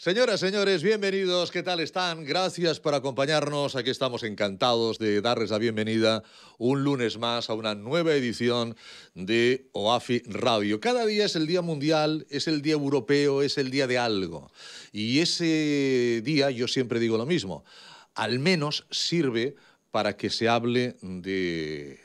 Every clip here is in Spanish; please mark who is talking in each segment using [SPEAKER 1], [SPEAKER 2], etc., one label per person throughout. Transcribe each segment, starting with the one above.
[SPEAKER 1] Señoras, señores, bienvenidos. ¿Qué tal están? Gracias por acompañarnos. Aquí estamos encantados de darles la bienvenida un lunes más a una nueva edición de OAFI Radio. Cada día es el Día Mundial, es el Día Europeo, es el Día de algo. Y ese día, yo siempre digo lo mismo, al menos sirve para que se hable de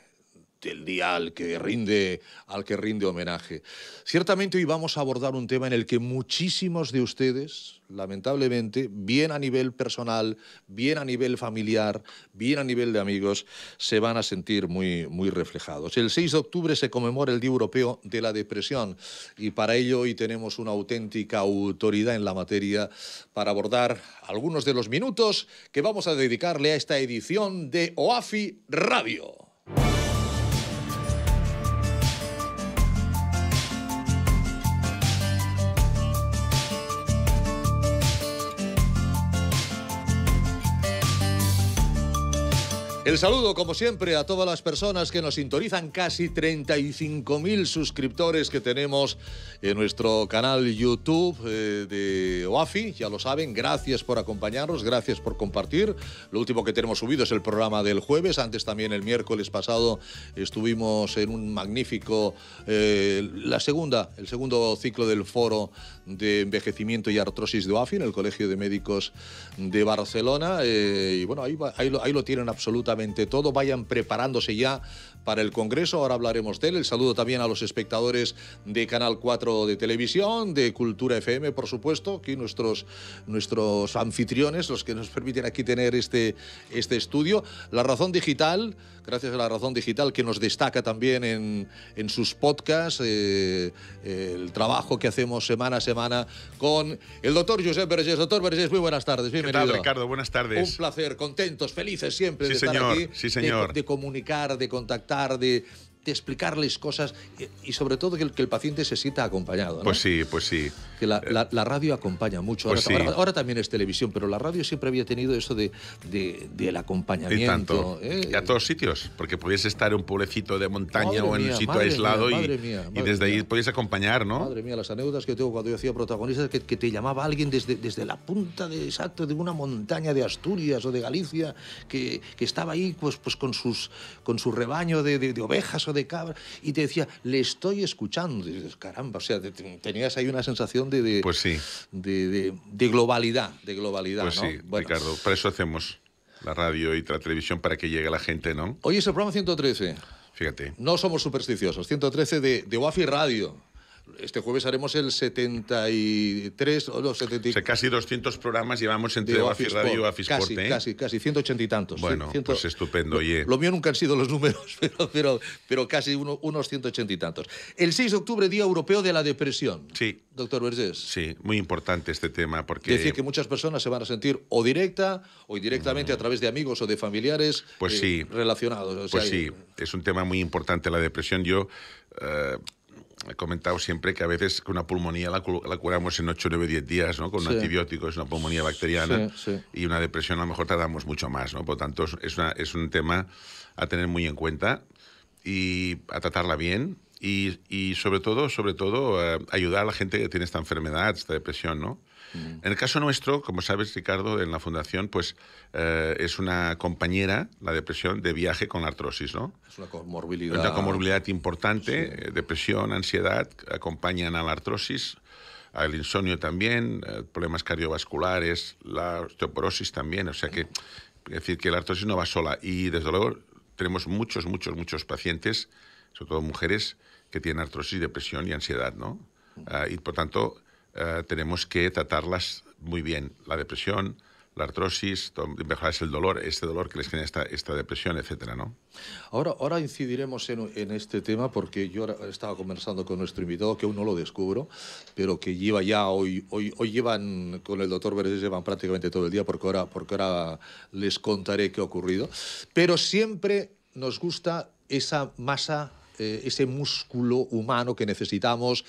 [SPEAKER 1] este, el día al que rinde, al que rinde homenaje. Ciertamente hoy vamos a abordar un tema en el que muchísimos de ustedes, lamentablemente, bien a nivel personal, bien a nivel familiar, bien a nivel de amigos, se van a sentir muy, muy reflejados. El 6 de octubre se conmemora el Día Europeo de la Depresión y para ello hoy tenemos una auténtica autoridad en la materia para abordar algunos de los minutos que vamos a dedicarle a esta edición de OAFI Radio. El saludo, como siempre, a todas las personas que nos sintonizan, casi 35.000 suscriptores que tenemos en nuestro canal YouTube eh, de OAFI, ya lo saben, gracias por acompañarnos, gracias por compartir. Lo último que tenemos subido es el programa del jueves, antes también el miércoles pasado estuvimos en un magnífico, eh, la segunda, el segundo ciclo del foro de envejecimiento y artrosis de OAFI en el Colegio de Médicos de Barcelona, eh, y bueno, ahí, lo, ahí lo tienen absolutamente todo. Vayan preparándose ya para el Congreso. Ahora hablaremos de él. El saludo también a los espectadores de Canal 4 de Televisión, de Cultura FM, por supuesto, aquí nuestros, nuestros anfitriones, los que nos permiten aquí tener este, este estudio. La razón digital gracias a la razón digital que nos destaca también en, en sus podcasts, eh, el trabajo que hacemos semana a semana con el doctor José Vergés. Doctor Vergés, muy buenas tardes, bienvenido. ¿Qué tal, Ricardo?
[SPEAKER 2] Buenas tardes. Un placer,
[SPEAKER 1] contentos, felices siempre de estar aquí, sí, señor. de, comunicar, de contactar, de, de explicarles cosas y, sobre todo que el, que el, paciente se sienta acompañado. ¿no? Pues
[SPEAKER 2] sí, pues sí. Que la,
[SPEAKER 1] eh, radio acompaña mucho. Pues ahora, ahora, también es televisión, pero la radio siempre había tenido eso de, de
[SPEAKER 2] del acompañamiento. Y tanto. ¿eh? a todos sitios, porque podías estar en un pueblecito de montaña o en un sitio aislado y, desde ahí podías acompañar, ¿no?
[SPEAKER 1] Madre mía, las anécdotas que tengo cuando yo hacía protagonistas, que, te llamaba alguien desde, desde la punta de, exacto de una montaña de Asturias o de Galicia, que, que estaba ahí pues, pues con, sus, con su rebaño de, de, de ovejas o de cabra, y te decía, le estoy escuchando. caramba, o sea, tenías ahí una sensación de, de pues
[SPEAKER 2] globalidad,
[SPEAKER 1] de globalidad. Pues
[SPEAKER 2] Ricardo, por eso hacemos la radio y la televisión para que llegue la gente, ¿no?
[SPEAKER 1] Hoy es el programa 113. Fíjate. No somos supersticiosos. 113 de, de Wafi Radio. Este jueves haremos el 73
[SPEAKER 2] o los 74. O casi 200 programas llevamos entre Radio y Afisport. ¿eh? Casi,
[SPEAKER 1] casi, casi, 180 y tantos. Bueno,
[SPEAKER 2] pues estupendo,
[SPEAKER 1] Lo mío nunca han sido los números, pero, pero, casi unos 180 y tantos. El 6 de octubre, Día Europeo de la Depresión. Sí. Doctor Vergés.
[SPEAKER 2] Sí, muy importante este tema porque... Decir
[SPEAKER 1] que muchas personas se van a sentir o directa o indirectamente mm. a través de amigos o de familiares pues eh, relacionados. pues sí, eh,
[SPEAKER 2] es un tema muy importante la depresión. Yo he comentado siempre que a veces una pulmonía la, curamos en 8, 9, 10 días, ¿no? Con antibióticos es una pulmonía bacteriana. Y una depresión a lo mejor tardamos mucho más, ¿no? Por lo tanto, es, es un tema a tener muy en cuenta y a tratarla bien y, sobre todo, sobre todo eh, ayudar a la gente que tiene esta enfermedad, esta depresión, ¿no? Mm. En el caso nuestro, como sabes, Ricardo, en la fundación, pues eh, es una compañera, la depresión, de viaje con la artrosis, ¿no? Es una comorbilidad. Una comorbilidad importante, eh, depresión, ansiedad, acompañan a la artrosis, al insomnio también, problemas cardiovasculares, la osteoporosis también, o sea que, es decir, que la artrosis no va sola. Y desde luego tenemos muchos, muchos, muchos pacientes, sobre todo mujeres, que tienen artrosis, depresión y ansiedad, ¿no? Ah, y por tanto, ah, tenemos que tratarlas muy bien. La depresión, la artrosis, mejorar el dolor, este dolor que les genera esta, esta depresión, etcétera, ¿no?
[SPEAKER 1] Ahora, ahora incidiremos en, en, este tema porque yo estaba conversando con nuestro invitado, que aún no lo descubro, pero que lleva ya hoy, hoy, hoy llevan con el doctor Verdes, llevan prácticamente todo el día porque ahora, porque ahora les contaré qué ha ocurrido. Pero siempre nos gusta esa masa eh, ese músculo humano que necesitamos,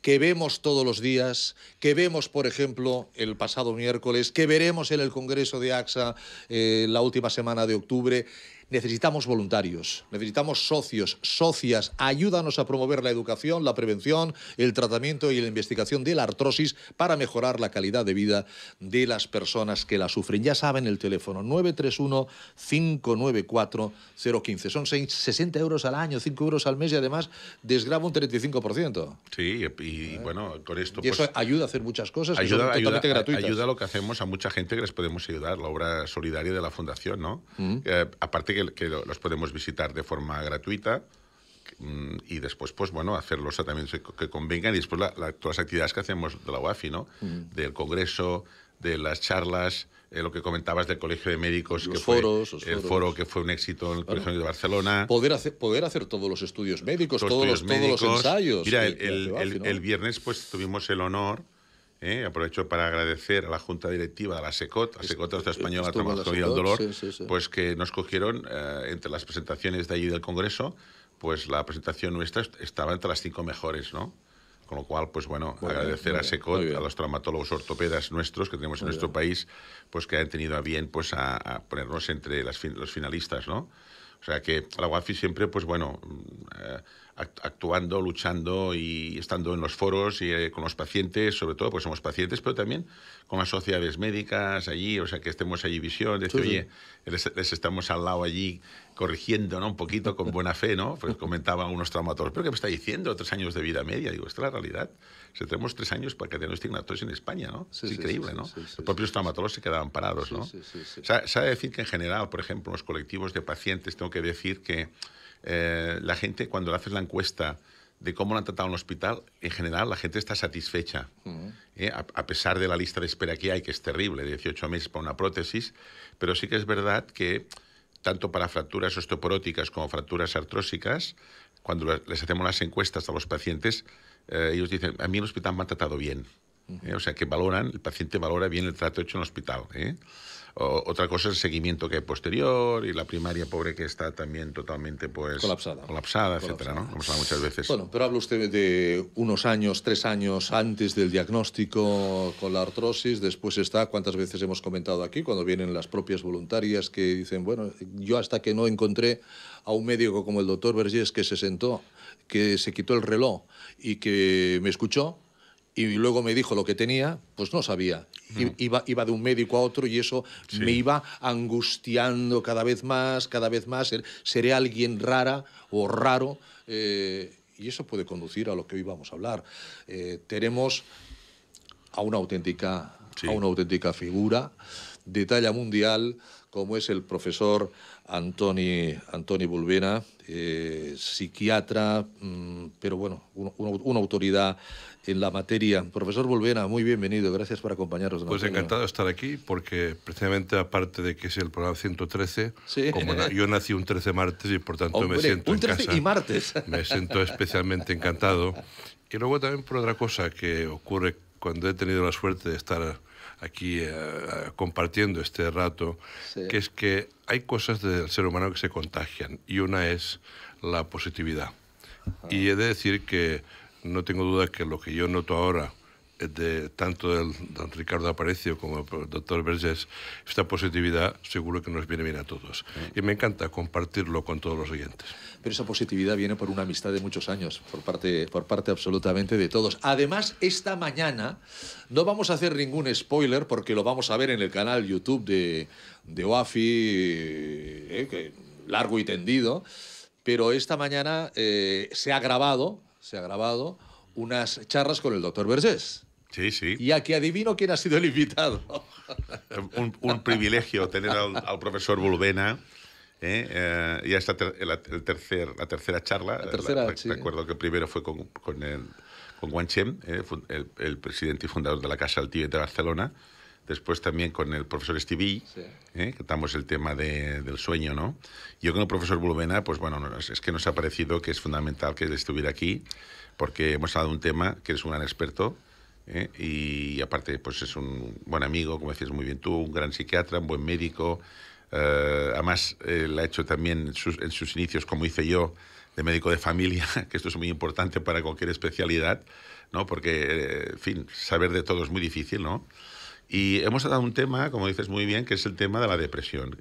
[SPEAKER 1] que vemos todos los días, que vemos, por ejemplo, el pasado miércoles, que veremos en el Congreso de AXA eh, la última semana de octubre necesitamos voluntarios, necesitamos socios, socias, ayúdanos a promover la educación, la prevención, el tratamiento y la investigación de la artrosis para mejorar la calidad de vida de las personas que la sufren. Ya saben el teléfono 931-594-015. Son 60 euros al año, 5 euros al mes y además desgrava un 35%.
[SPEAKER 2] Sí, y, eh, bueno, con esto... Y eso pues,
[SPEAKER 1] ayuda a hacer muchas cosas ayuda, a lo que
[SPEAKER 2] hacemos a mucha gente que les podemos ayudar, la obra solidaria de la Fundación, ¿no? Mm. Eh, aparte que, los podemos visitar de forma gratuita mm, y después, pues bueno, hacer los tratamientos que convengan y después la, todas las actividades que hacemos de la UAFI, ¿no? Del congreso, de las charlas, eh, lo que comentabas del Colegio de Médicos, que el foro que fue un éxito en el Colegio de Barcelona. Poder hacer,
[SPEAKER 1] poder hacer todos los estudios médicos, todos, los, ensayos. Mira, el, el, el,
[SPEAKER 2] viernes pues tuvimos el honor ¿eh? aprovecho para agradecer a la Junta Directiva de la SECOT, a SECOT de Española Trabajo y el Dolor, pues que nos cogieron eh, entre las presentaciones de allí del Congreso, pues la presentación nuestra estaba entre las cinco mejores, ¿no? Con lo cual, pues bueno, agradecer a SECOT, a los traumatólogos ortopedas nuestros que tenemos en nuestro país, pues que han tenido a bien pues a, ponernos entre los finalistas, ¿no? O sea que la UAFI siempre, pues bueno... Mm, eh, actuando, luchando y estando en los foros y eh, con los pacientes, sobre todo, pues somos pacientes, pero también con las sociedades médicas allí, o sea, que estemos allí visión, les, estamos al lado allí corrigiendo, ¿no? Un poquito con buena fe, ¿no? Pues comentaban unos traumatólogos, pero ¿qué me está diciendo? Tres años de vida media. Digo, esta es la realidad. Si tenemos tres años para que tengamos tignatos en España, ¿no? es increíble, ¿no? Los propios traumatólogos se quedaban parados, ¿no? O sabe decir que en general, por ejemplo, los colectivos de pacientes, tengo que decir que eh, la gente cuando le haces la encuesta de cómo lo han tratado en el hospital, en general la gente está satisfecha, eh, a, pesar de la lista de espera que hay, que es terrible, 18 meses para una prótesis, pero sí que es verdad que tanto para fracturas osteoporóticas como fracturas artrósicas, cuando les hacemos las encuestas a los pacientes, eh, ellos dicen, a mí el hospital me ha tratado bien. O sea, que valoran, el paciente valora bien el trato hecho en el hospital otra cosa es el seguimiento que hay posterior y la primaria pobre que está también totalmente pues colapsada, colapsada, etcétera, ¿no? Hemos hablado muchas veces.
[SPEAKER 1] Bueno, pero habla usted de unos años, tres años antes del diagnóstico con la artrosis, después está cuántas veces hemos comentado aquí cuando vienen las propias voluntarias que dicen, bueno, yo hasta que no encontré a un médico como el doctor Vergés que se sentó, que se quitó el reloj y que me escuchó, y luego me dijo lo que tenía, pues no sabía. Mm. Iba, iba, de un médico a otro y eso me iba angustiando cada vez más, cada vez más. Er, seré alguien rara o raro. Eh, y eso puede conducir a lo que hoy vamos a hablar. Eh, tenemos a una auténtica, a una auténtica figura de talla mundial como es el profesor Antoni, Antoni Bulbena, eh, psiquiatra, mm, pero bueno, una autoridad en la materia. Profesor Bulbena, muy bienvenido, gracias por acompañarnos. Pues encantado de estar aquí, porque precisamente aparte de que es el programa
[SPEAKER 3] 113, como yo nací un 13 martes y por tanto me siento un 13 y martes. Me siento especialmente encantado. Y luego también por otra cosa que ocurre cuando he tenido la suerte de estar aquí eh, eh, compartiendo este rato, que es que hay cosas del ser humano que se contagian y una es la positividad. Y he de decir que no tengo duda que lo que yo noto ahora de tanto del don Ricardo Aparecio como el doctor Vergés, esta positividad seguro que nos viene bien
[SPEAKER 1] a todos. Ah. Y me encanta compartirlo con todos los oyentes. Pero esa positividad viene por una amistad de muchos años, por parte, por parte absolutamente de todos. Además, esta mañana no vamos a hacer ningún spoiler porque lo vamos a ver en el canal YouTube de, de OAFI, eh, largo y tendido, pero esta mañana eh, se ha grabado, se ha grabado unas charlas con el doctor Vergés. Sí, sí. Y aquí adivino quién ha sido el invitado.
[SPEAKER 2] un, privilegio tener al, profesor Bulbena. ¿eh? Eh, ya está el, tercer, la tercera charla. La tercera, Recuerdo que primero fue con, con, el, Juan Chem, ¿eh? el, presidente y fundador de la Casa Tíbet de Barcelona. Después también con el profesor Estiví, sí. que tratamos el tema de, del sueño, ¿no? Yo con el profesor Bulbena, pues bueno, es que nos ha parecido que es fundamental que él estuviera aquí, porque hemos hablado de un tema que es un gran experto, ¿eh? y aparte pues es un buen amigo, como decías muy bien tú, un gran psiquiatra, un buen médico. Eh, además, él ha hecho también en sus, inicios, como hice yo, de médico de familia, que esto es muy importante para cualquier especialidad, ¿no? porque, eh, fin, saber de todo es muy difícil, ¿no? Y hemos dado un tema, como dices muy bien, que es el tema de la depresión,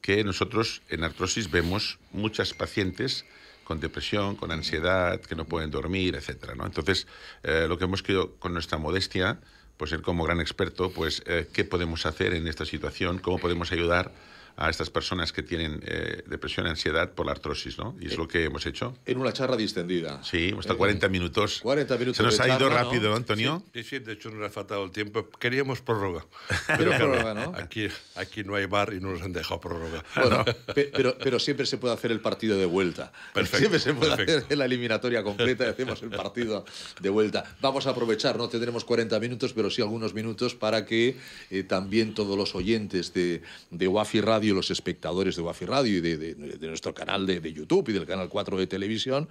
[SPEAKER 2] que nosotros en artrosis vemos muchas pacientes con depresión, con ansiedad, que no pueden dormir, etc. Entonces, eh, lo que hemos querido con nuestra modestia, pues ser como gran experto, pues eh, qué podemos hacer en esta situación, cómo podemos ayudar a estas personas que tienen eh, depresión y ansiedad por la artrosis, ¿no? Y es lo que hemos hecho. En una charla distendida. Sí, hemos estado 40 eh, minutos. 40 minutos. Se nos ha ido rápido, Antonio?
[SPEAKER 3] Sí, sí, de hecho nos ha faltado el tiempo. Queríamos prórroga. Pero prórroga, ¿no? Aquí, aquí no hay bar y no nos han dejado prórroga.
[SPEAKER 1] Bueno, pero, pero siempre se puede hacer el partido de vuelta. Perfecto, siempre se puede hacer la eliminatoria completa y hacemos el partido de vuelta. Vamos a aprovechar, no tendremos 40 minutos, pero sí algunos minutos para que eh, también todos los oyentes de, de Wafi Radio los espectadores de Wafi Radio y de, nuestro canal de, YouTube y del canal 4 de televisión,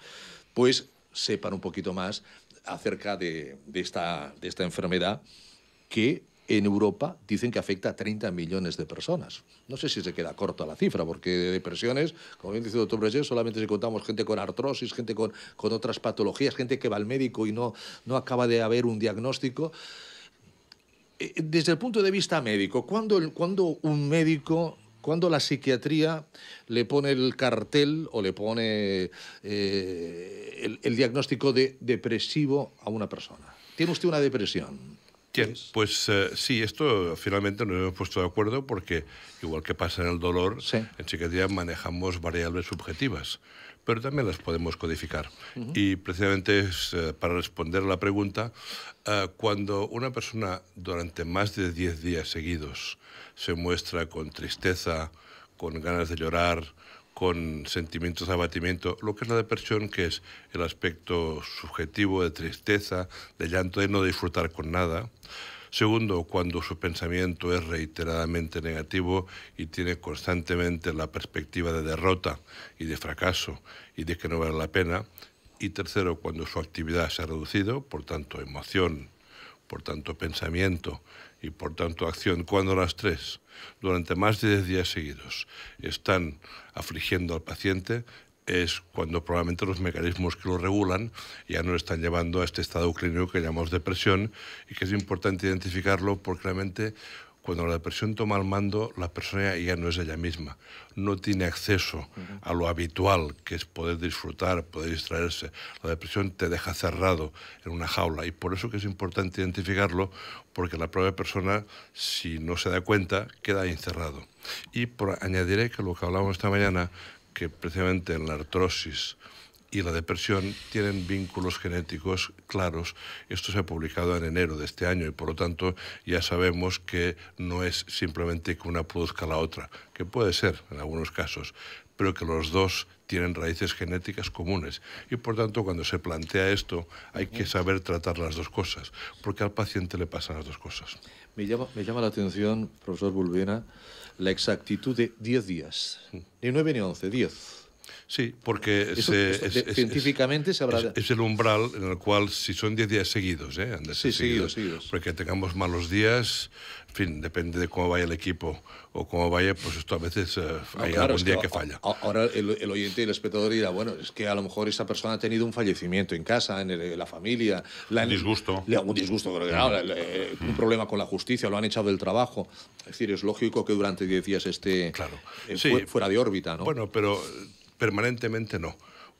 [SPEAKER 1] pues sepan un poquito más acerca de, esta, enfermedad que en Europa dicen que afecta a 30 millones de personas. No sé si se queda corta la cifra, porque de depresiones, como bien dice el doctor solamente si contamos gente con artrosis, gente con, otras patologías, gente que va al médico y no, no acaba de haber un diagnóstico. Eh, desde el punto de vista médico, ¿cuándo, cuando un médico cuando la psiquiatría le pone el cartel o le pone eh, el, el, diagnóstico de depresivo a una persona. ¿Tiene usted una depresión?
[SPEAKER 3] pues eh, sí, esto finalmente nos hemos puesto de acuerdo porque, igual que pasa en el dolor, en psiquiatría manejamos variables subjetivas, pero también las podemos codificar. Y precisamente es, eh, para responder la pregunta, eh, cuando una persona durante más de 10 días seguidos se muestra con tristeza, con ganas de llorar, con sentimientos de abatimiento, lo que es la depresión, que es el aspecto subjetivo de tristeza, de llanto, de no disfrutar con nada. Segundo, cuando su pensamiento es reiteradamente negativo y tiene constantemente la perspectiva de derrota y de fracaso y de que no vale la pena. Y tercero, cuando su actividad se ha reducido, por tanto emoción, por tanto pensamiento y por tanto acción, cuando las tres, durante más de 10 días seguidos, están afligiendo al paciente es cuando probablemente los mecanismos que lo regulan ya no están llevando a este estado clínico que llamamos depresión y que es importante identificarlo porque realmente cuando la depresión toma el mando, la persona ya no es ella misma, no tiene acceso a lo habitual, que es poder disfrutar, poder distraerse. La depresión te deja cerrado en una jaula y por eso que es importante identificarlo, porque la propia persona, si no se da cuenta, queda encerrado. Y añadiré que lo que hablábamos esta mañana, que precisamente la artrosis y la depresión tienen vínculos genéticos claros. Esto se ha publicado en enero de este año y por lo tanto ya sabemos que no es simplemente que una produzca la otra, que puede ser en algunos casos, pero que los dos tienen raíces genéticas comunes. Y por tanto, cuando se plantea esto, hay que saber tratar las dos cosas, porque al paciente le pasan las dos
[SPEAKER 1] cosas. Me llama, me la atención, profesor Bulbena, la exactitud de 10 días. Ni 9 ni 11, 10. Sí, porque es, científicamente se
[SPEAKER 3] habrá... es, el umbral en el cual, si son 10 días seguidos, ¿eh? Han de ser seguidos, Porque tengamos malos días, en fin, depende de cómo vaya el equipo o cómo vaya, pues esto a veces eh,
[SPEAKER 2] hay algún día que, falla.
[SPEAKER 1] Ahora el, oyente y el espectador dirá, bueno, es que a lo mejor esa persona ha tenido un fallecimiento en casa, en, la familia. La, un disgusto. un disgusto, un mm. problema con la justicia, lo han echado del trabajo. Es decir, es lógico que durante 10 días esté eh, fuera de órbita, ¿no? Bueno, pero Permanentemente no,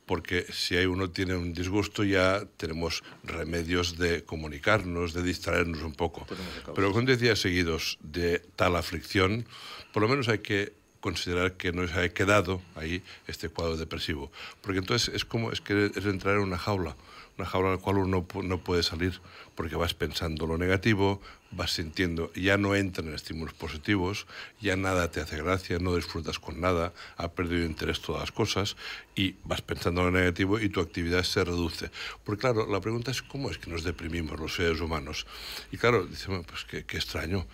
[SPEAKER 1] porque si hay uno tiene
[SPEAKER 3] un disgusto ya tenemos remedios de comunicarnos, de distraernos un poco. Pero con decía seguidos de tal aflicción, por lo menos hay que considerar que no se ha quedado ahí este cuadro depresivo, porque entonces es como es que entrar en una jaula una jaula en la cual uno no puede salir porque vas pensando lo negativo, vas sintiendo, ya no entran estímulos positivos, ya nada te hace gracia, no disfrutas con nada, ha perdido interés todas las cosas y vas pensando lo negativo y tu actividad se reduce. Porque claro, la pregunta es cómo es que nos deprimimos los seres humanos. Y claro, dicen, pues qué, qué extraño.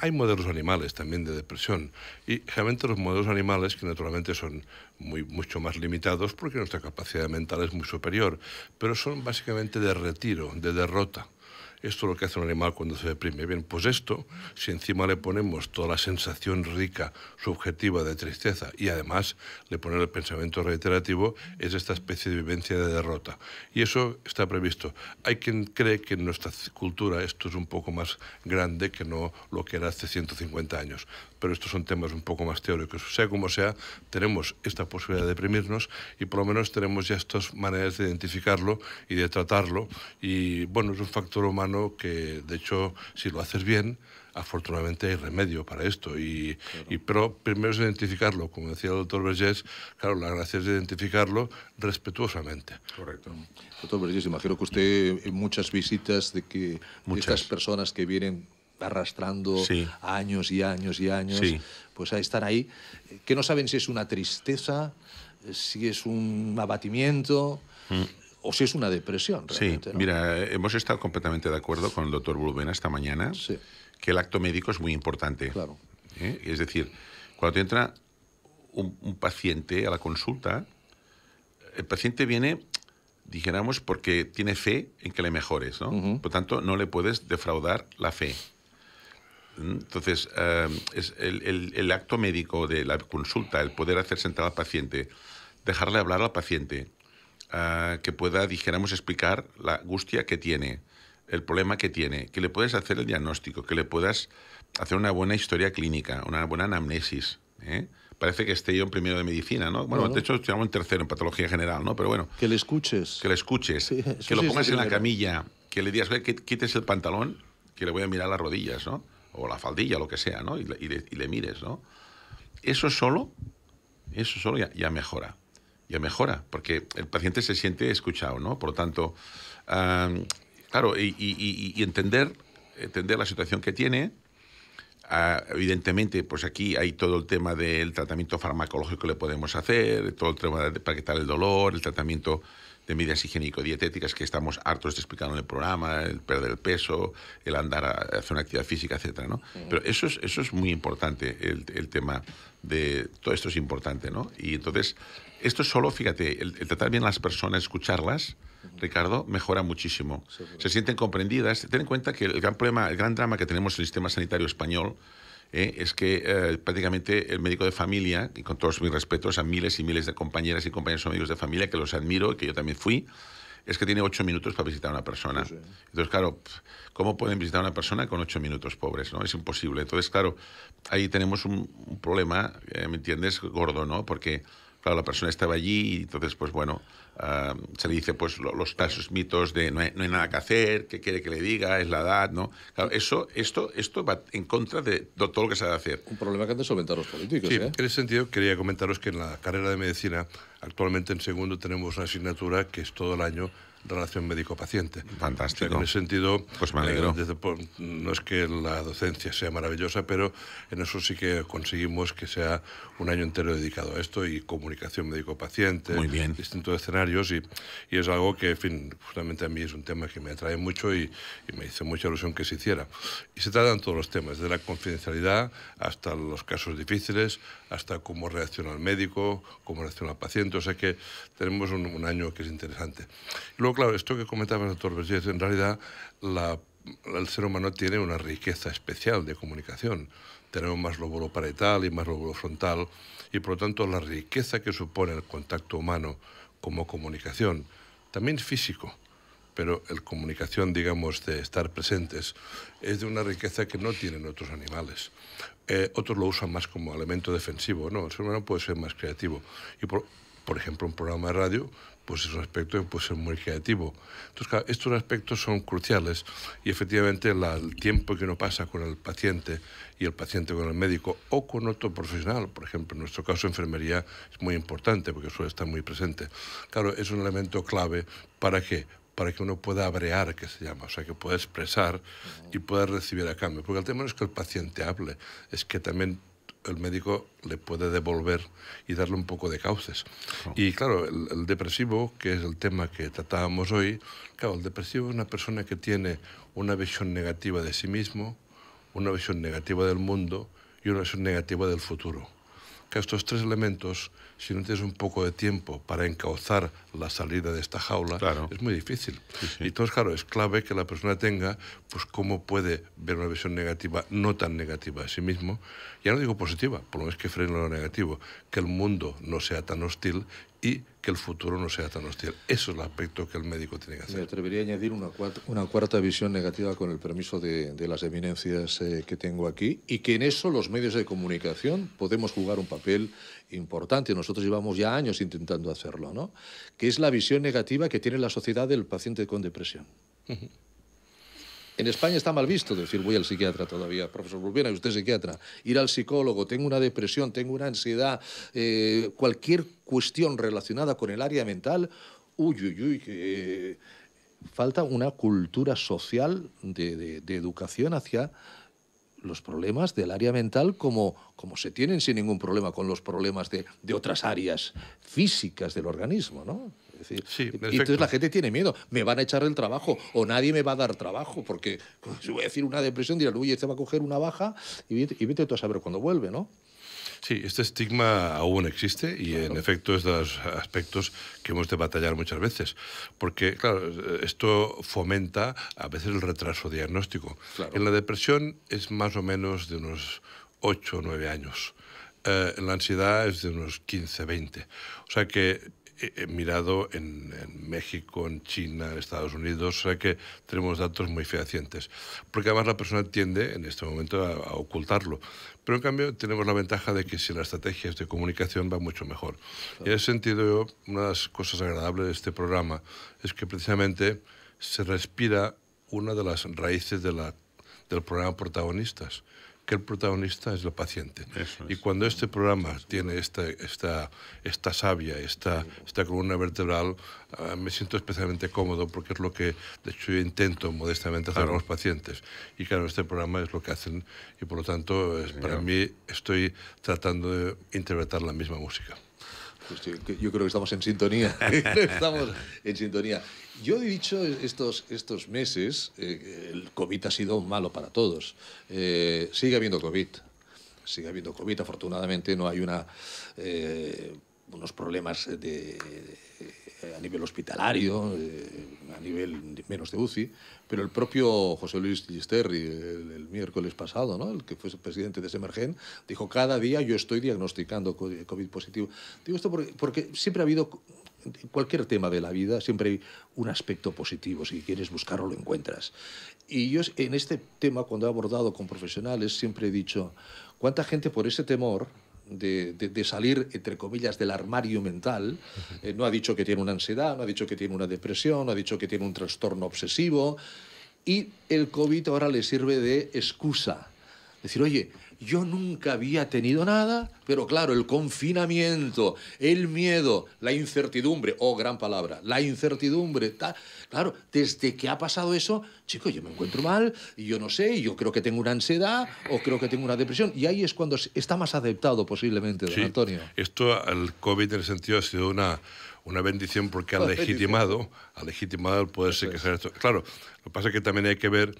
[SPEAKER 3] Hay modelos animales también de depresión y realmente los modelos animales que naturalmente son muy, mucho más limitados porque nuestra capacidad mental es muy superior, pero son básicamente de retiro, de derrota. Esto es lo que hace un animal cuando se deprime. Bien, pues esto, si encima le ponemos toda la sensación rica, subjetiva de tristeza y además le ponemos el pensamiento reiterativo, es esta especie de vivencia de derrota. Y eso está previsto. Hay quien cree que en nuestra cultura esto es un poco más grande que no lo que era hace 150 años pero estos son temas un poco más teóricos. Sea como sea, tenemos esta posibilidad de deprimirnos y por lo menos tenemos ya estas maneras de identificarlo y de tratarlo. Y bueno, es un factor humano que, de hecho, si lo haces bien, afortunadamente hay remedio para esto. Y, pero primero es identificarlo, como decía el doctor Vergés, claro, la gracia es identificarlo respetuosamente.
[SPEAKER 1] Correcto. Doctor Vergés, imagino que usted en muchas visitas de que muchas. estas personas que vienen arrastrando años y años y años, pues ahí estar ahí, que no saben si es una tristeza, si es un abatimiento. Mm. O si es una depresión. Realmente, sí,
[SPEAKER 2] mira, hemos estado completamente de acuerdo con el doctor Bulbena esta mañana que el acto médico es muy importante. ¿eh? Es decir, cuando te entra un, paciente a la consulta, el paciente viene dijéramos, porque tiene fe en que le mejores, ¿no? Por tanto, no le puedes defraudar la fe. Entonces, eh, es el, acto médico de la consulta, el poder hacer sentar al paciente, dejarle hablar al paciente, eh, que pueda, dijéramos, explicar la angustia que tiene, el problema que tiene, que le puedas hacer el diagnóstico, que le puedas hacer una buena historia clínica, una buena anamnesis. ¿eh? Parece que esté yo en primero de medicina, ¿no? Bueno, de hecho estoy en tercero, en patología general, ¿no? Pero bueno. Que le escuches. Que le escuches. que lo pongas en la camilla, que le digas, que quites el pantalón, que le voy a mirar las rodillas, ¿no? o la faldilla, lo que sea, ¿no? Y le, mires, ¿no? Eso solo, eso solo ya, mejora, ya mejora, porque el paciente se siente escuchado, ¿no? Por lo tanto, claro, y, entender, entender la situación que tiene, ah, evidentemente, pues aquí hay todo el tema del tratamiento farmacológico que le podemos hacer, todo el tema de, para quitar el dolor, el tratamiento de medidas higiénico-dietéticas que estamos hartos de explicar en el programa, el perder el peso, el andar a hacer una actividad física, etcétera, ¿no? Pero eso es, eso es muy importante, el, tema de todo esto es importante, ¿no? Y entonces, esto solo, fíjate, el, tratar bien a las personas, escucharlas, Ricardo, mejora muchísimo. Se sienten comprendidas. Ten en cuenta que el gran problema, el gran drama que tenemos en el sistema sanitario español ¿eh? es que eh, prácticamente el médico de familia, y con todos mis respetos a miles y miles de compañeras y compañeros amigos de familia que los admiro, que yo también fui, es que tiene ocho minutos para visitar a una persona. Entonces, claro, ¿cómo pueden visitar a una persona con ocho minutos pobres? ¿no? Es imposible. Entonces, claro, ahí tenemos un, problema, eh, ¿me entiendes? Gordo, ¿no? Porque, claro, la persona estaba allí y entonces, pues bueno, Ah, se le dice pues los casos mitos de no hay, nada que hacer, que quiere que le diga, es la edad, ¿no? Claro, eso, esto, esto va en contra de todo lo que se ha de hacer. Un problema que han de solventar los políticos. Sí, ¿eh? en ese sentido quería
[SPEAKER 3] comentaros que en la carrera de medicina actualmente en segundo tenemos una asignatura que es todo el año relación médico-paciente. Fantástico. en ese sentido, pues me eh, no es que la docencia sea maravillosa, pero en eso sí que conseguimos que sea un año entero dedicado a esto y comunicación médico-paciente, distintos escenarios y, y, es algo que, en fin, justamente a mí es un tema que me atrae mucho y, me hizo mucha ilusión que se hiciera. Y se tratan todos los temas, desde la confidencialidad hasta los casos difíciles, hasta cómo reacciona el médico, cómo reacciona el paciente, o sea que tenemos un, un año que es interesante. Luego, claro, esto que el doctor Vergés, en realidad el ser humano tiene una riqueza especial de comunicación. Tenemos más lóbulo parietal y más lóbulo frontal, y por lo tanto la riqueza que supone el contacto humano como comunicación, también físico, pero el comunicación, digamos, de estar presentes, es de una riqueza que no tienen otros animales. Eh, otros lo usan más como elemento defensivo, ¿no? El ser humano puede ser más creativo. Y por ejemplo, un programa de radio, pues es un aspecto que puede ser muy creativo. Entonces, claro, estos aspectos son cruciales y efectivamente el tiempo que uno pasa con el paciente y el paciente con el médico o con otro profesional, por ejemplo, en nuestro caso enfermería es muy importante porque suele estar muy presente. Claro, es un elemento clave para qué? para que uno pueda abrear, que se llama, o sea, que pueda expresar y pueda recibir a cambio. Porque el tema no es que el paciente hable, es que también el médico le puede devolver y darle un poco de cauces. Oh. Y claro, el, depresivo, que es el tema que tratábamos hoy, claro, el depresivo es una persona que tiene una visión negativa de sí mismo, una visión negativa del mundo y una visión negativa del futuro. Que estos tres elementos si no tienes un poco de tiempo para encauzar la salida de esta jaula, es muy difícil. Y entonces, claro, es clave que la persona tenga, pues, cómo puede ver una visión negativa, no tan negativa a sí mismo, ya no digo positiva, por lo menos que frene lo negativo, que el mundo no sea tan hostil y que el futuro no sea tan hostil. Eso es el aspecto que el
[SPEAKER 1] médico tiene que hacer. Me atrevería a añadir una cuarta, una cuarta visión negativa con el permiso de, las eminencias eh, que tengo aquí y que en eso los medios de comunicación podemos jugar un papel importante. Nosotros llevamos ya años intentando hacerlo, ¿no? Que es la visión negativa que tiene la sociedad del paciente con depresión. En España está mal visto decir voy al psiquiatra todavía, profesor y usted psiquiatra, ir al psicólogo, tengo una depresión, tengo una ansiedad, eh, cualquier cuestión relacionada con el área mental, uy, uy, uy. Eh, falta una cultura social de, educación hacia los problemas del área mental como, como se tienen sin ningún problema con los problemas de, de otras áreas físicas del organismo, ¿no? decir, y entonces la gente tiene miedo, me van a echar el trabajo o nadie me va a dar trabajo, porque pues, si voy a decir una depresión, dirán, uy, este va a coger una baja y vete, tú a saber cuándo vuelve, ¿no?
[SPEAKER 3] Sí, este estigma aún existe y en efecto es de los aspectos que hemos de batallar muchas veces. Porque, claro, esto fomenta a veces el retraso diagnóstico. En la depresión es más o menos de unos 8 o 9 años. Eh, en la ansiedad es de unos 15, 20. O sea que he mirado en, México, en China, en Estados Unidos, o sea que tenemos datos muy fehacientes. Porque además la persona tiende en este momento a, ocultarlo. Pero en cambio tenemos la ventaja de que si la estrategia es de comunicación va mucho mejor. Y en ese sentido, yo, una de las cosas agradables de este programa es que precisamente se respira una de las raíces del programa Protagonistas que el protagonista es el paciente. y cuando este programa tiene esta, esta, esta savia, esta, esta columna vertebral, ah, me siento especialmente cómodo porque es lo que, de hecho, yo intento modestamente hacer a los pacientes. Y claro, este programa es lo que hacen y por lo tanto, para mí, estoy tratando de interpretar la misma
[SPEAKER 1] música yo, creo que estamos en sintonía. estamos en sintonía. Yo he dicho estos, estos meses, que eh, el COVID ha sido malo para todos. Eh, sigue habiendo COVID. Sigue habiendo COVID. Afortunadamente no hay una, eh, unos problemas a nivel hospitalario, a nivel menos de UCI, pero el propio José Luis Listerri, el, miércoles pasado, ¿no? el que fue presidente de Semergen, dijo, cada día yo estoy diagnosticando COVID positivo. Digo esto porque, porque siempre ha habido en cualquier tema de la vida siempre hay un aspecto positivo, si quieres buscarlo lo encuentras. Y yo en este tema, cuando he abordado con profesionales, siempre he dicho, ¿cuánta gente por ese temor de, salir, entre comillas, del armario mental. Eh, no ha dicho que tiene una ansiedad, no ha dicho que tiene una depresión, no ha dicho que tiene un trastorno obsesivo. Y el COVID ahora le sirve de excusa Decir, oye, yo nunca había tenido nada, pero claro, el confinamiento, el miedo, la incertidumbre, oh, gran palabra, la incertidumbre, claro, desde que ha pasado eso, chico, yo me encuentro mal, y yo no sé, yo creo que tengo una ansiedad o creo que tengo una depresión, y ahí es cuando está más aceptado posiblemente, don Antonio.
[SPEAKER 3] Esto, el COVID en el sentido ha sido una, una bendición porque ha legitimado, ha legitimado el poderse esto Claro, lo que pasa es que también hay que ver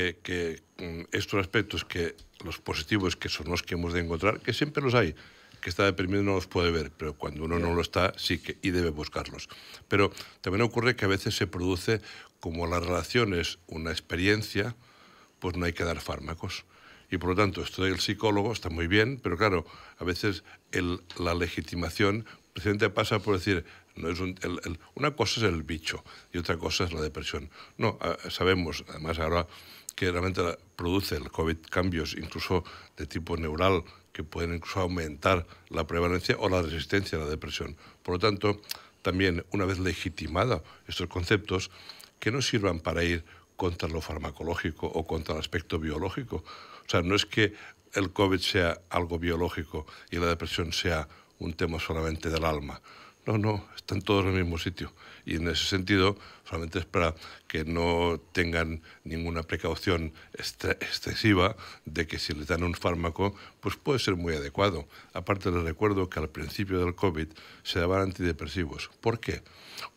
[SPEAKER 3] que, mm, estos aspectos que los positivos que son los que hemos de encontrar, que siempre los hay, que está deprimido no los puede ver, pero cuando uno no lo está, sí que y debe buscarlos. Pero también ocurre que a veces se produce, como las relaciones, una experiencia, pues no hay que dar fármacos. Y por lo tanto, esto del psicólogo está muy bien, pero claro, a veces la legitimación precisamente pasa por decir, no es una cosa es el bicho y otra cosa es la depresión. No, sabemos, además ahora que realmente produce el COVID cambios incluso de tipo neural que pueden incluso aumentar la prevalencia o la resistencia a la depresión. Por lo tanto, también una vez legitimados estos conceptos, que no sirvan para ir contra lo farmacológico o contra el aspecto biológico. O sea, no es que el COVID sea algo biológico y la depresión sea un tema solamente del alma. No, no, están todos en el mismo sitio. Y en ese sentido, solamente es para que no tengan ninguna precaución excesiva de que si les dan un fármaco, pues puede ser muy adecuado. Aparte les recuerdo que al principio del COVID se daban antidepresivos. ¿Por qué?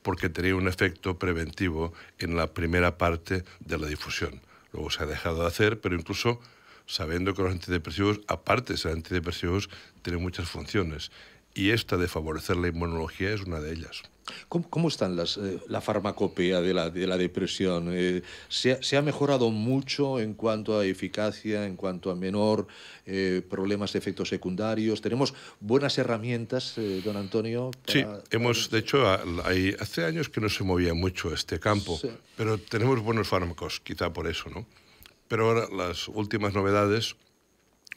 [SPEAKER 3] Porque tenía un efecto preventivo en la primera parte de la difusión. Luego se ha dejado de hacer, pero incluso sabiendo que los antidepresivos, aparte de ser antidepresivos, tienen muchas funciones.
[SPEAKER 1] Y esta de favorecer la inmunología es una de ellas. ¿Cómo, cómo están eh, la farmacopea de la, de la depresión? Eh, ¿se, ha, ¿se, ha mejorado mucho en cuanto a eficacia, en cuanto a menor eh, problemas de efectos secundarios? ¿Tenemos buenas herramientas, don Antonio?
[SPEAKER 3] sí, hemos, de hecho, hay, hace años que no se movía mucho este campo, pero tenemos buenos fármacos, quizá por eso, ¿no? Pero ahora las últimas novedades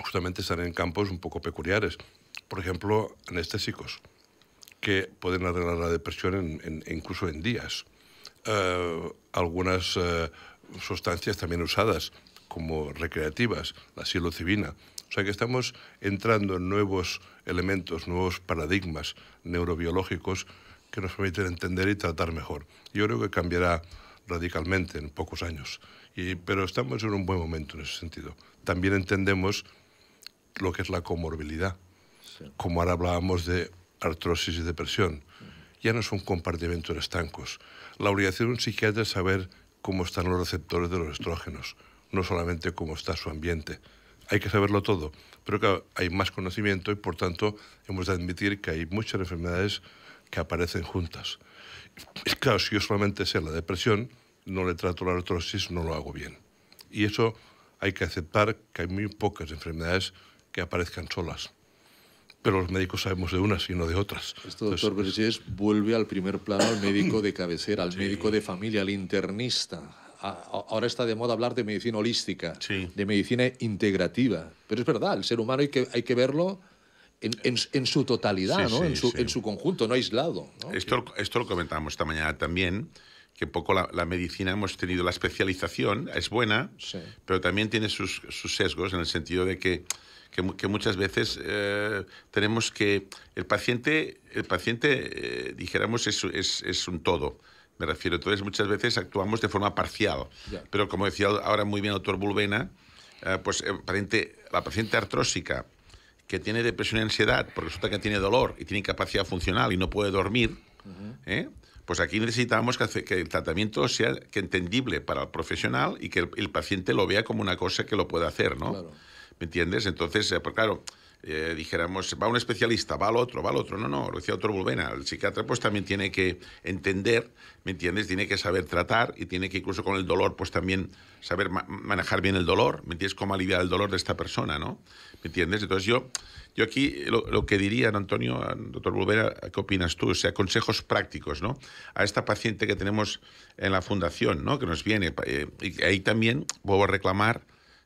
[SPEAKER 3] justamente están en campos un poco peculiares. Por ejemplo, anestésicos que pueden arreglar la depresión incluso en días. Eh, algunas eh, sustancias también usadas como recreativas, la psilocibina. O sea que estamos entrando en nuevos elementos, nuevos paradigmas neurobiológicos que nos permiten entender y tratar mejor. Yo creo que cambiará radicalmente en pocos años, y, pero estamos en un buen momento en ese sentido. También entendemos lo que es la comorbilidad. Como ahora hablábamos de artrosis y depresión. Ya no son compartimentos estancos. La obligación de un psiquiatra es saber cómo están los receptores de los estrógenos, no solamente cómo está su ambiente. Hay que saberlo todo, pero que hay más conocimiento y por tanto hemos de admitir que hay muchas enfermedades que aparecen juntas. Es claro, si yo solamente sé la depresión, no le trato la artrosis, no lo hago bien. Y eso hay que aceptar que hay muy pocas enfermedades que aparezcan solas pero los médicos sabemos de unas y no de otras.
[SPEAKER 1] Esto, doctor vuelve al primer plano al médico de cabecera, al médico de familia, al internista. Ahora está de moda hablar de medicina holística, de medicina integrativa. Pero es verdad, el ser humano hay que, hay que verlo en, en, su totalidad, ¿no? en, su, en, su, conjunto, no aislado.
[SPEAKER 2] Esto, esto lo comentábamos esta mañana también que poco la, medicina hemos tenido. La especialización es buena, pero también tiene sus, sus, sesgos en el sentido de que que, muchas veces eh, tenemos que... El paciente, el paciente eh, dijéramos, es, es, un todo. Me refiero, entonces muchas veces actuamos de forma parcial. Pero como decía ahora muy bien el doctor Bulbena, eh, pues la paciente artrósica que tiene depresión y ansiedad, porque resulta que tiene dolor y tiene incapacidad funcional y no puede dormir, pues aquí necesitamos que, que, el tratamiento sea que entendible para el profesional y que el, paciente lo vea como una cosa que lo puede hacer, ¿no? Claro. ¿Me entiendes? Entonces, eh, pues claro, eh, dijéramos, va un especialista, va al otro, va al otro. No, no, lo decía otro Bulbena. El psiquiatra pues también tiene que entender, ¿me entiendes? Tiene que saber tratar y tiene que incluso con el dolor pues también saber manejar bien el dolor, ¿me entiendes? Cómo aliviar el dolor de esta persona, ¿no? ¿Me entiendes? Entonces yo, yo aquí eh, lo, que diría, Antonio, doctor Bulbena, ¿qué opinas tú? O sea, consejos prácticos, ¿no? A esta paciente que tenemos en la fundación, ¿no? Que nos viene. y ahí también vuelvo a reclamar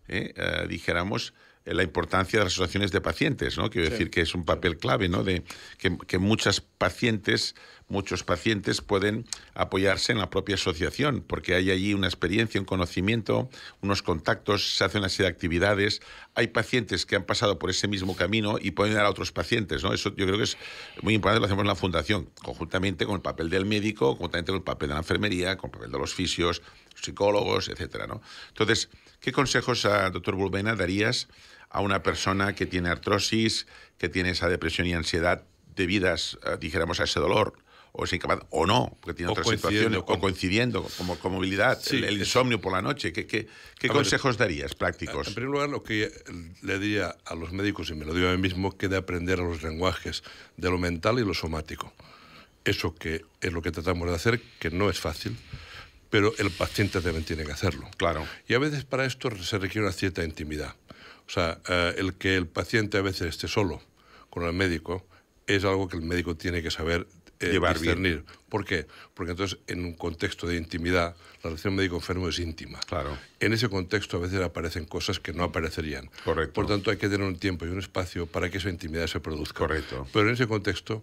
[SPEAKER 2] ¿eh? Eh, dijéramos, eh, la importancia de las asociaciones de pacientes, ¿no? Quiero decir que es un papel clave, ¿no? De que, muchas pacientes, muchos pacientes pueden apoyarse en la propia asociación, porque hay allí una experiencia, un conocimiento, unos contactos, se hacen una serie de actividades. Hay pacientes que han pasado por ese mismo camino y pueden dar a otros pacientes, ¿no? Eso yo creo que es muy importante, lo hacemos en la fundación, conjuntamente con el papel del médico, conjuntamente con el papel de la enfermería, con el papel de los fisios, psicólogos, etcétera, ¿no? Entonces, ¿Qué consejos, a, doctor Bulbena, darías a una persona que tiene artrosis, que tiene esa depresión y ansiedad debidas, eh, dijéramos, a ese dolor? o o no, porque tiene otras situaciones, o coincidiendo, como con movilidad, el, insomnio por la noche. ¿Qué, qué, consejos darías prácticos? En primer
[SPEAKER 3] lugar, lo que le diría a los médicos, y me
[SPEAKER 2] lo digo a mí mismo, que de aprender los lenguajes
[SPEAKER 3] de lo mental y lo somático. Eso que es lo que tratamos de hacer, que no es fácil pero el paciente también tiene que hacerlo. Claro. Y a veces para esto se requiere una cierta intimidad. O sea, eh, el que el paciente a veces esté solo con el médico es algo que el médico tiene que saber eh, discernir. ¿Por qué? Porque entonces en un contexto de intimidad la relación médico-enfermo es íntima. Claro. En ese contexto a veces aparecen cosas que no aparecerían. Correcto. Por tanto hay que tener un tiempo y un espacio para que esa intimidad se produzca. Correcto. Pero en ese contexto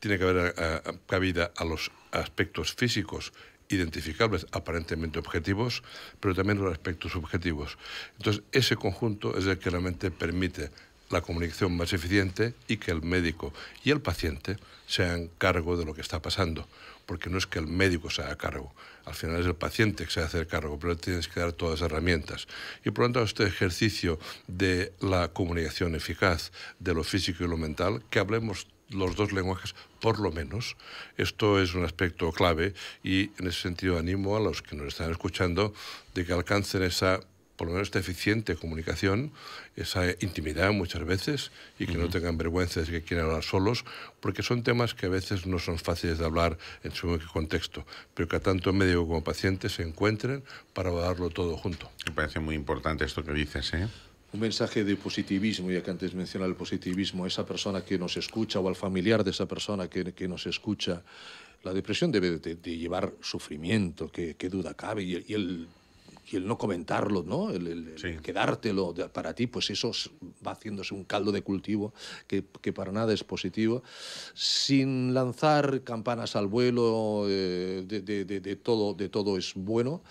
[SPEAKER 3] tiene que haber eh, cabida a los aspectos físicos identificables, aparentemente objetivos, pero también los aspectos subjetivos. Entonces, ese conjunto es el que realmente permite la comunicación más eficiente y que el médico y el paciente sean cargo de lo que está pasando, porque no es que el médico sea haga cargo, al final es el paciente que se hace cargo, pero tienes que dar todas las herramientas. Y por lo tanto, este ejercicio de la comunicación eficaz, de lo físico y lo mental, que hablemos los dos lenguajes, por lo menos. Esto es un aspecto clave y en ese sentido animo a los que nos están escuchando de que alcancen esa por lo menos esta eficiente comunicación, esa intimidad muchas veces, y que no tengan vergüenza de que quieran hablar solos, porque son temas que a veces no son fáciles de hablar en su contexto, pero que a tanto médico como paciente se encuentren para hablarlo todo junto. Me parece muy importante esto que dices,
[SPEAKER 1] ¿eh? un mensaje de positivismo, ya que antes mencionaba el positivismo, esa persona que nos escucha o al familiar de esa persona que, que nos escucha. La depresión debe de, llevar sufrimiento, qué que duda cabe, y, el, el, no comentarlo, ¿no? el, quedártelo para ti, pues eso va haciéndose un caldo de cultivo que, que para nada es positivo, sin lanzar campanas al vuelo, eh, de, todo, de todo es bueno,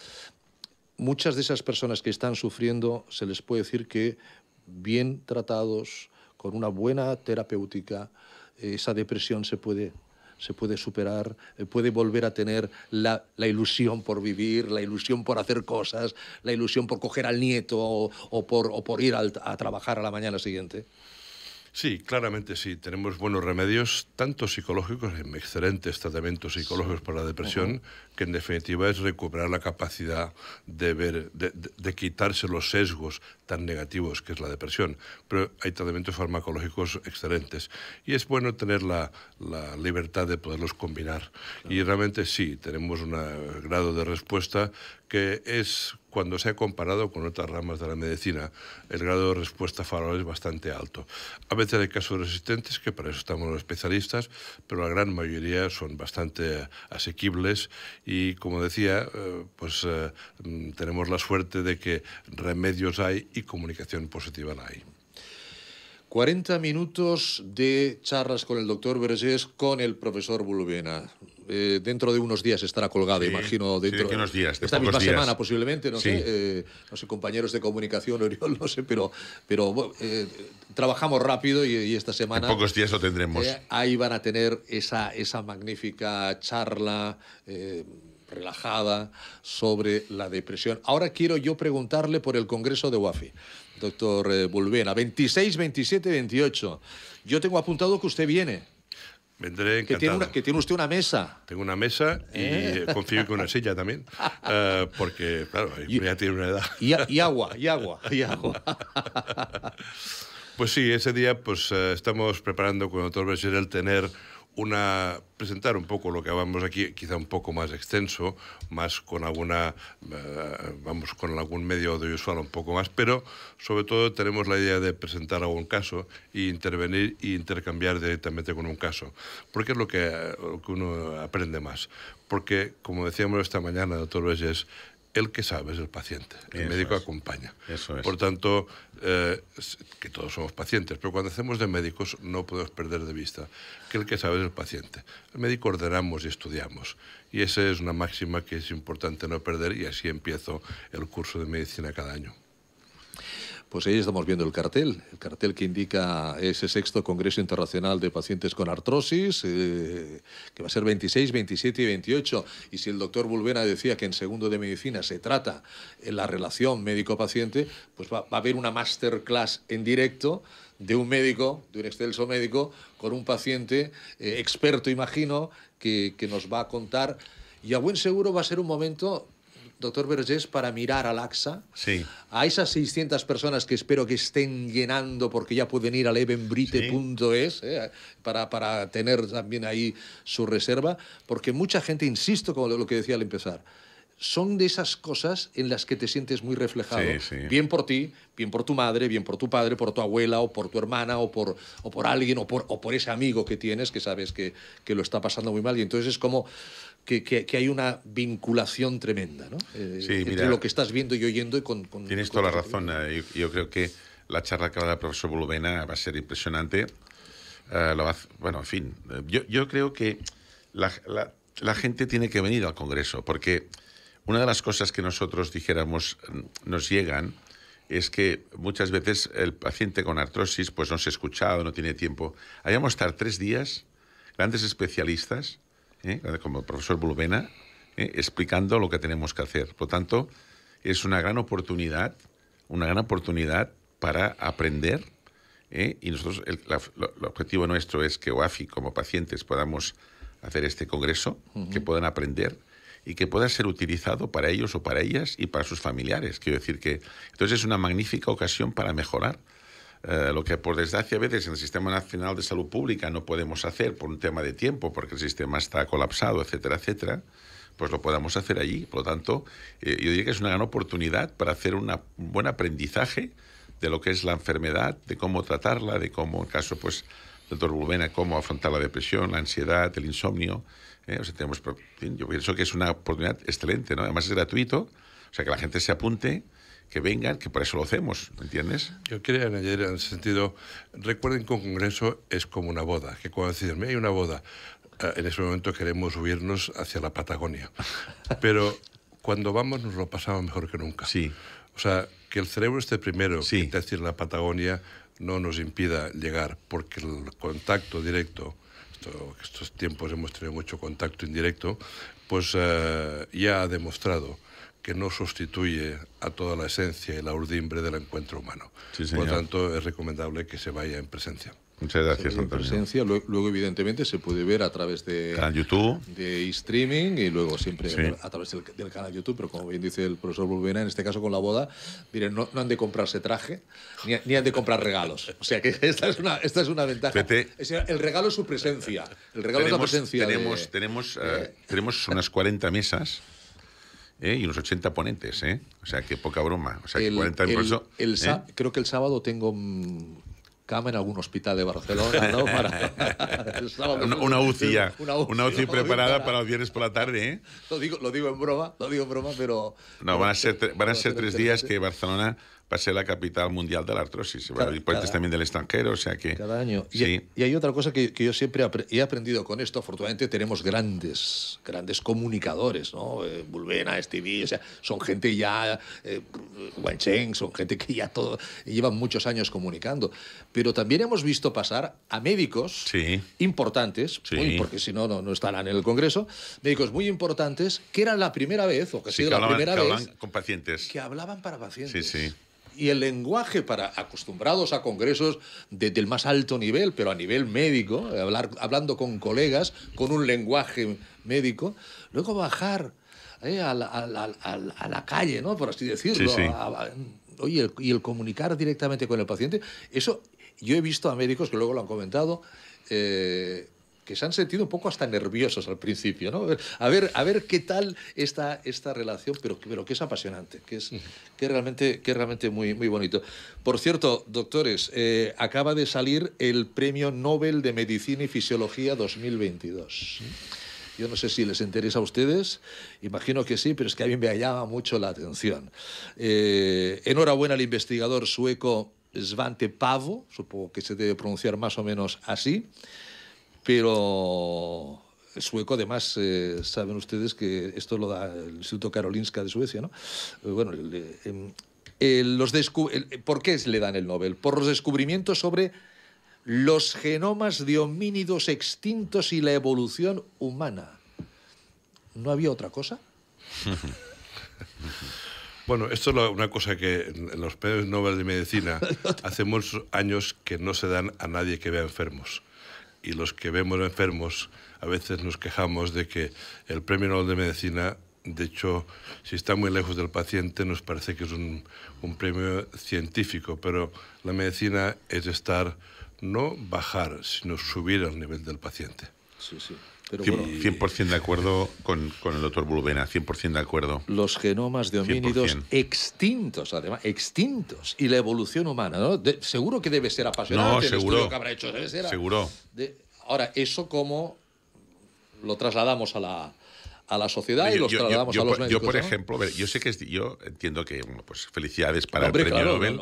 [SPEAKER 1] muchas de esas personas que están sufriendo se les puede decir que bien tratados, con una buena terapéutica, eh, esa depresión se puede, se puede superar, eh, puede volver a tener la, ilusión por vivir, la ilusión por hacer cosas, la ilusión por coger al nieto o, por, ir a trabajar a la mañana siguiente.
[SPEAKER 3] Sí, claramente sí. Tenemos buenos remedios, tanto psicológicos, excelentes tratamientos psicológicos para la depresión, que en definitiva es recuperar la capacidad de ver, de, quitarse los sesgos tan negativos que es la depresión. Pero hay tratamientos farmacológicos excelentes y es bueno tener la, libertad de poderlos combinar. Y realmente sí, tenemos un grado de respuesta que es cuando se ha comparado con otras ramas de la medicina, el grado de respuesta favorable es bastante alto. A veces hay casos resistentes, que para eso estamos los especialistas, pero la gran mayoría son bastante asequibles y, como decía, eh, pues eh, mm, tenemos la suerte de que remedios hay y
[SPEAKER 1] comunicación positiva la hay. 40 minutos de charlas con el doctor Vergés, con el profesor Bulbena. Eh, dentro de unos días estará colgado imagino,
[SPEAKER 2] dentro de unos días, esta misma semana
[SPEAKER 1] posiblemente, no sé, eh, no sé, compañeros de comunicación, Oriol, no sé, pero, pero eh, trabajamos rápido y, esta semana... En pocos días lo tendremos. ahí van a tener esa, esa magnífica charla relajada sobre la depresión. Ahora quiero yo preguntarle por el Congreso de Wafi. doctor Bulbena, 26, 27, 28. Yo tengo apuntado que usted viene. Vendré encantado. Que tiene, que tiene, usted una mesa. Tengo una mesa y ¿Eh? confío confío que una
[SPEAKER 3] silla también, eh, porque, claro, ya tiene una edad.
[SPEAKER 1] Y, agua, y agua,
[SPEAKER 3] y agua. Pues sí, ese día pues eh, estamos preparando con el doctor el tener una presentar un poco lo que vamos aquí, quizá un poco más extenso, más con alguna eh, vamos con algún medio audiovisual un poco más, pero sobre todo tenemos la idea de presentar algún caso e intervenir e intercambiar directamente con un caso, porque es lo que, uno aprende más. Porque, como decíamos esta mañana, doctor Reyes, el que sabe es el paciente, el médico acompaña. Por tanto, eh, que todos somos pacientes, pero cuando hacemos de médicos no podemos perder de vista que el que sabe es el paciente. El médico ordenamos y estudiamos. Y esa es una máxima que es
[SPEAKER 1] importante no perder y así empiezo el curso de medicina cada año. Pues ahí estamos viendo el cartel, el cartel que indica ese sexto Congreso Internacional de Pacientes con Artrosis, eh, que va a ser 26, 27 y 28. Y si el doctor Bulbena decía que en segundo de medicina se trata en la relación médico-paciente, pues va, a haber una masterclass en directo de un médico, de un excelso médico, con un paciente eh, experto, imagino, que, que nos va a contar. Y a buen seguro va a ser un momento doctor Vergés, para mirar al AXA, a esas 600 personas que espero que estén llenando porque ya pueden ir al evenbrite.es eh, para, para tener también ahí su reserva, porque mucha gente, insisto como lo que decía al empezar, son de esas cosas en las que te sientes muy reflejado. Bien por ti, bien por tu madre, bien por tu padre, por tu abuela o por tu hermana o por, o por alguien o por, o por ese amigo que tienes que sabes que, que lo está pasando muy mal. Y entonces es como que, hay una vinculación tremenda ¿no? Eh, entre lo que estás viendo y oyendo y con...
[SPEAKER 2] tienes toda la razón. Eh, yo, creo que la charla que va a dar el profesor va a ser impresionante. Eh, bueno, en fin, yo, yo creo que la, la, gente tiene que venir al Congreso, porque una de las cosas que nosotros dijéramos mm, nos llegan es que muchas veces el paciente con artrosis pues no se ha escuchado, no tiene tiempo. Hayamos estar tres días, grandes especialistas, ¿eh? como el profesor Bulbena, ¿eh? explicando lo que tenemos que hacer. Por lo tanto, es una gran oportunidad, una gran oportunidad para aprender. ¿eh? Y nosotros, el, objetivo nuestro es que OAFI, como pacientes, podamos hacer este congreso, que puedan aprender y que pueda ser utilizado para ellos o para ellas y para sus familiares. Quiero decir que entonces es una magnífica ocasión para mejorar eh, lo que por desgracia a veces en el Sistema Nacional de Salud Pública no podemos hacer por un tema de tiempo, porque el sistema está colapsado, etcétera, etcétera, pues lo podamos hacer allí. Por lo tanto, eh, yo diría que es una gran oportunidad para hacer un buen aprendizaje de lo que es la enfermedad, de cómo tratarla, de cómo, en caso, pues, doctor Bulbena, cómo afrontar la depresión, la ansiedad, el insomnio. Eh, yo pienso que es una oportunidad excelente, Además es gratuito, o sea, que la gente se apunte que vengan, que por eso lo hacemos, ¿entiendes?
[SPEAKER 3] Yo quería añadir en ese sentido, recuerden que un congreso es como una boda, que cuando deciden, hay una boda, eh, en ese momento queremos huirnos hacia la Patagonia, pero cuando vamos nos lo pasamos mejor que nunca. Sí. O sea, que el cerebro esté primero, sí. es decir, la Patagonia no nos impida llegar, porque el contacto directo, estos tiempos hemos tenido mucho contacto indirecto, pues eh, ya ha demostrado que no sustituye a toda la esencia y la urdimbre del encuentro humano.
[SPEAKER 1] Por lo tanto, es recomendable que se vaya en presencia.
[SPEAKER 2] Muchas gracias, Antonio. Presencia, luego,
[SPEAKER 1] evidentemente, se puede ver a través de canal YouTube, de streaming y luego siempre a través del, canal YouTube. Pero como bien dice el profesor Bulbena, en este caso con la boda, miren, no, han de comprarse traje ni, han de comprar regalos. O sea que esta es una, esta es una ventaja. el regalo es su presencia. El regalo es la presencia. Tenemos,
[SPEAKER 2] tenemos, eh, tenemos unas 40 mesas ¿eh? y unos 80 ponentes. ¿eh? O sea, que poca broma. Creo
[SPEAKER 1] que el sábado tengo mm, cama en algún hospital de Barcelona, ¿no?
[SPEAKER 2] una, UCI ya. Una UCI, preparada para... los viernes por la tarde, ¿eh? Lo digo, en broma,
[SPEAKER 1] lo digo en broma, pero...
[SPEAKER 2] No, van a ser, van a ser tres días que Barcelona va la capital mundial de la artrosis. Cada, y también del extranjero, o sea que...
[SPEAKER 1] Cada año. Sí. Y, hay otra cosa que, yo siempre he aprendido con esto. Afortunadamente tenemos grandes, grandes comunicadores, ¿no? Eh, Bulbena, Stevie, o sea, son gente ya... Eh, Cheng, son gente que ya todo... Llevan muchos años comunicando. Pero también hemos visto pasar a médicos importantes, porque si no, no estarán en el Congreso, médicos muy importantes que eran la primera vez, o que ha sido la primera vez... Con
[SPEAKER 2] pacientes. Que
[SPEAKER 1] hablaban para pacientes.
[SPEAKER 2] Sí, sí y el
[SPEAKER 1] lenguaje para acostumbrados a congresos del más alto nivel, pero a nivel médico, hablar, hablando con colegas con un lenguaje médico, luego bajar eh, a, la, calle, ¿no? por así decirlo. y el comunicar directamente con el paciente, eso yo he visto a médicos que luego lo han comentado. Eh, que se han sentido un poco hasta nerviosos al principio, ¿no? A ver, a ver qué tal esta, esta relación, pero, pero que es apasionante, que es, que realmente, que realmente muy, muy bonito. Por cierto, doctores, eh, acaba de salir el Premio Nobel de Medicina y Fisiología 2022. Yo no sé si les interesa a ustedes, imagino que sí, pero es que a mí me llama mucho la atención. Eh, enhorabuena al investigador sueco Svante Pavo, supongo que se debe pronunciar más o menos así. Pero sueco, además, eh, saben ustedes que esto lo da el Instituto Karolinska de Suecia, ¿no? Eh, bueno, em, ¿por qué le dan el Nobel? Por los descubrimientos sobre los genomas de homínidos extintos y la evolución humana. ¿No había otra cosa?
[SPEAKER 3] Bueno, esto es una cosa que en los premios Nobel de Medicina hace muchos años que no se dan a nadie que vea enfermos y los que vemos enfermos a veces nos quejamos de que el Premio Nobel de Medicina, de hecho, si está muy lejos del paciente, nos parece que es un, premio científico, pero la medicina es estar, no bajar, sino subir al nivel del
[SPEAKER 1] paciente. Sí, sí.
[SPEAKER 3] 100%,
[SPEAKER 2] de acuerdo con, el doctor Bulbena, 100% de acuerdo.
[SPEAKER 1] Los genomas de homínidos extintos, además, extintos. Y la evolución humana, ¿no? seguro que debe ser apasionante el seguro, que habrá hecho. Debe ser seguro. ahora, eso como lo trasladamos a la,
[SPEAKER 2] a la sociedad y los trasladamos a los médicos. Yo, por ejemplo, yo sé que yo entiendo que, pues felicidades para el premio Nobel.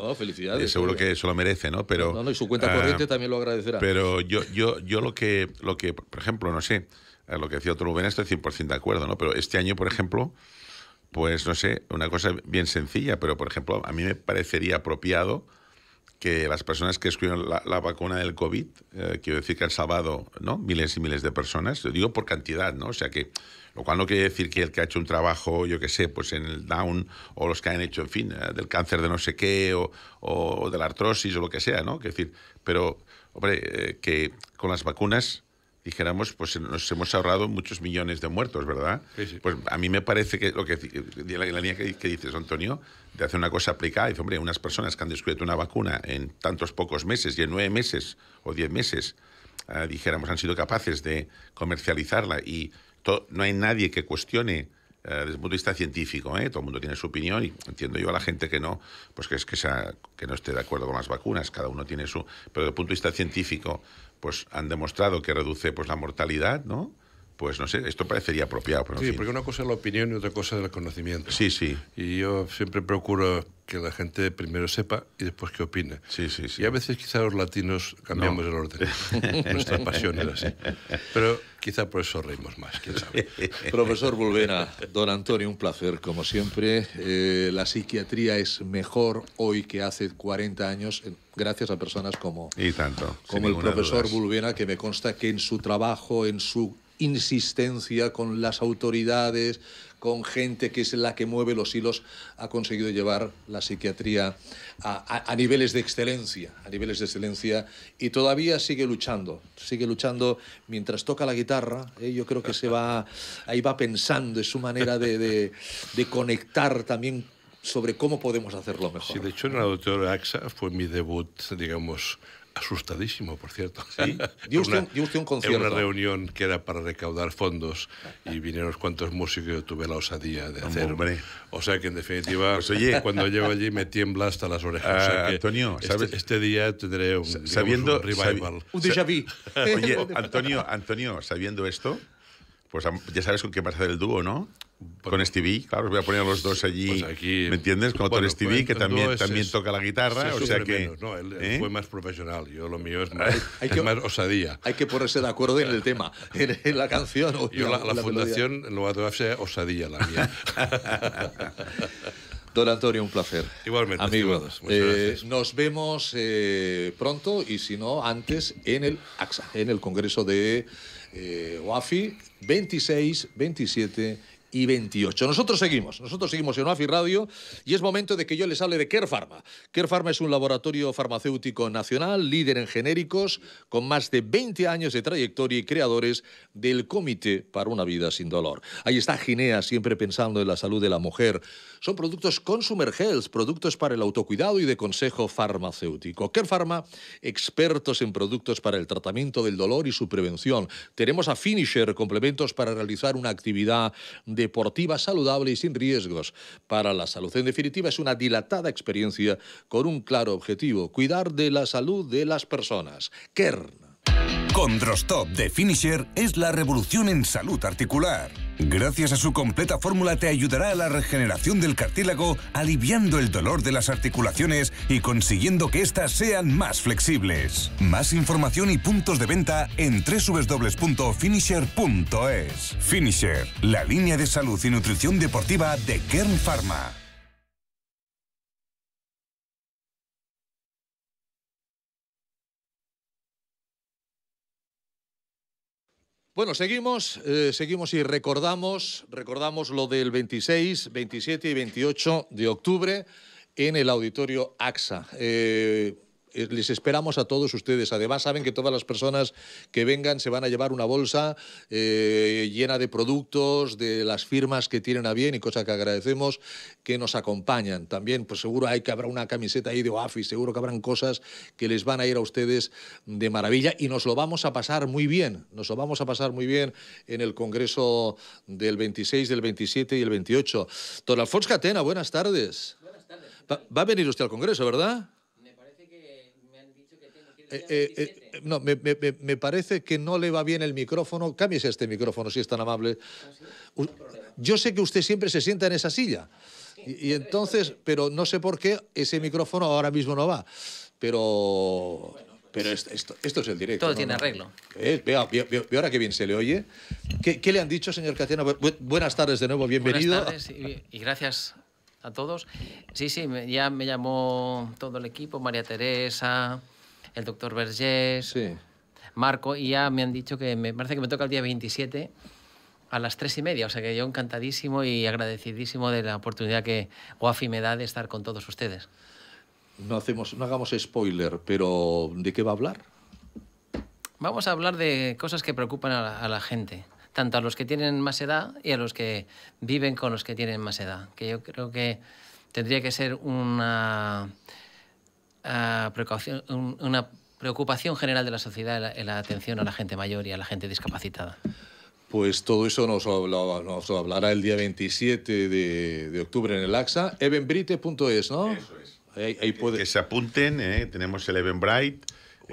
[SPEAKER 2] Eh, seguro que eso lo merece, ¿no? Pero, y su cuenta ah, corriente
[SPEAKER 1] también lo agradecerá. Pero
[SPEAKER 2] yo, yo, yo lo, que, lo que, por ejemplo, no sé, eh, lo que decía otro Rubén, estoy 100% de acuerdo, ¿no? Pero este año, por ejemplo, pues no sé, una cosa bien sencilla, pero por ejemplo, a mí me parecería apropiado que las personas que escribieron la, vacuna del COVID, eh, quiero decir que han salvado ¿no? miles y miles de personas, digo por cantidad, ¿no? O sea que lo cual no quiere decir que el que ha hecho un trabajo, yo qué sé, pues en el down, o los que han hecho, en fin, eh, del cáncer de no sé qué, o, de la artrosis, o lo que sea, ¿no? que decir, pero, hombre, eh, que con las vacunas dijéramos, pues nos hemos ahorrado muchos millones de muertos, ¿verdad? Pues a mí me parece que lo que la, línea que, dices, Antonio, de hacer una cosa aplicada, dice, hombre, unas personas que han descubierto una vacuna en tantos pocos meses, y en nueve meses o diez meses, eh, dijéramos, han sido capaces de comercializarla y no hay nadie que cuestione eh, desde el punto de vista científico, ¿eh? todo el mundo tiene su opinión y entiendo yo a la gente que no, pues que es que, sea, que no esté de acuerdo con las vacunas, cada uno tiene su... Pero desde el punto de vista científico, pues han demostrado que reduce pues, la mortalidad, ¿no? pues no sé, esto parecería apropiado. Pero sí, porque
[SPEAKER 3] una cosa es la opinión y otra cosa es el conocimiento.
[SPEAKER 2] Sí, sí. Y yo siempre procuro que la gente primero sepa y después que
[SPEAKER 3] opine. Sí, sí, sí. Y a veces quizá los latinos cambiamos el orden. Nuestra pasión era así.
[SPEAKER 1] Pero Quizá por eso reímos más, quién sabe. Profesor Bulvena, don Antonio, un placer, como siempre. Eh, la psiquiatría es mejor hoy que hace 40 años, gracias a personas como,
[SPEAKER 2] y tanto, como el profesor
[SPEAKER 1] que me consta que en su trabajo, en su insistencia con las autoridades, con gente que es la que mueve los hilos, ha conseguido llevar la psiquiatría a, niveles de excelencia, a niveles de excelencia, y todavía sigue luchando, sigue luchando mientras toca la guitarra, eh, yo creo que se va, ahí va pensando, en su manera de, de conectar también sobre cómo podemos hacerlo mejor. Sí, de hecho, en la
[SPEAKER 3] doctora AXA fue mi debut, digamos, asustadísimo, por cierto. ¿Sí? Dio usted, un concierto. En una reunión que era para recaudar fondos y vinieron cuantos músicos y yo tuve la osadía de hacer. O sea que, en definitiva, pues cuando llego allí me tiembla hasta las orejas. Ah, Antonio, este, este, día tendré un, sabiendo, un revival. un déjà vu.
[SPEAKER 2] Antonio, Antonio, sabiendo esto, pues ya sabes con qué vas a hacer el dúo, ¿no? con Stevie, claro, os voy a poner a los dos allí, pues ¿me entiendes? Con bueno, Stevie, pues que también, toca la guitarra, o sea que... Menos,
[SPEAKER 1] no,
[SPEAKER 3] él, ¿eh? fue más profesional, yo
[SPEAKER 2] lo mío es más, hay que, osadía.
[SPEAKER 3] Hay que ponerse de acuerdo en
[SPEAKER 1] el tema, en, la canción. yo la, fundación lo va a hacer osadía, la mía. Don Antonio, un placer. Igualmente. Amigos, eh, nos vemos eh, pronto y si no, antes en el AXA, en el Congreso de eh, OAFI, 26, 27 y 28. Nosotros seguimos, nosotros seguimos en UAFI Radio y es momento de que yo les hable de Care Pharma. Care Pharma es un laboratorio farmacéutico nacional, líder en genéricos, con más de 20 años de trayectoria y creadores del Comité para una Vida Sin Dolor. Ahí está Ginea, siempre pensando en la salud de la mujer. Son productos Consumer Health, productos para el autocuidado y de consejo farmacéutico. Pharma, expertos en productos para el tratamiento del dolor y su prevención. Tenemos a Finisher, complementos para realizar una actividad deportiva saludable y sin riesgos para la salud. En definitiva, es una dilatada experiencia con un claro objetivo, cuidar de la salud de las personas. Kern. Condrostop de
[SPEAKER 2] Finisher es la revolución en salud articular. Gracias a su completa fórmula te ayudará a la regeneración del cartílago, aliviando el dolor de las articulaciones y consiguiendo
[SPEAKER 1] que éstas sean más flexibles. Más información y puntos de venta en
[SPEAKER 2] www.finisher.es. Finisher, la línea de salud y nutrición deportiva de Kern Pharma.
[SPEAKER 1] Bueno, seguimos, eh, seguimos y recordamos, recordamos lo del 26, 27 y 28 de octubre en el auditorio AXA. Eh, les esperamos a todos ustedes. Además, saben que todas las personas que vengan se van a llevar una bolsa eh, llena de productos, de las firmas que tienen a bien y cosas que agradecemos, que nos acompañan. También, pues seguro hay que habrá una camiseta ahí de OAFI, seguro que habrán cosas que les van a ir a ustedes de maravilla y nos lo vamos a pasar muy bien. Nos lo vamos a pasar muy bien en el Congreso del 26, del 27 y el 28. Don Alfonso Catena, buenas tardes. Buenas tardes. va a venir usted al Congreso, ¿verdad? Eh, eh, eh, no, me, parece que no le va bien el micrófono. Cámbiese este micrófono si es tan amable. Ah, yo sé que usted siempre se sienta en esa silla. Y, entonces, pero no sé por qué ese micrófono ahora mismo no va. Pero. Pero esto, es el directo. Todo tiene arreglo. Eh, vea, ahora qué bien se le oye. ¿Qué, le han dicho, señor Catena? buenas tardes de nuevo, bienvenido. Buenas
[SPEAKER 4] tardes y gracias a todos. Sí, sí, ya me llamó todo el equipo, María Teresa, el doctor Vergés, Marco, y ya me han dicho que me parece que me toca el día 27 a las tres y media. O sea que yo encantadísimo y agradecidísimo de la oportunidad que Guafi me da de estar con todos ustedes. No, hacemos, no
[SPEAKER 1] hagamos spoiler, pero ¿de qué va a hablar?
[SPEAKER 4] Vamos a hablar de cosas que preocupan a la, gente, tanto a los que tienen más edad y a los que viven con los que tienen más edad, que yo creo que tendría que ser una una preocupación general de la sociedad en la, atención a la gente mayor y a la gente discapacitada?
[SPEAKER 1] Pues todo eso nos, nos hablará el día 27
[SPEAKER 2] de, octubre en el AXA, evenbrite.es, ¿no? Eso es. Ahí, Que se apunten, ¿eh? tenemos el evenbrite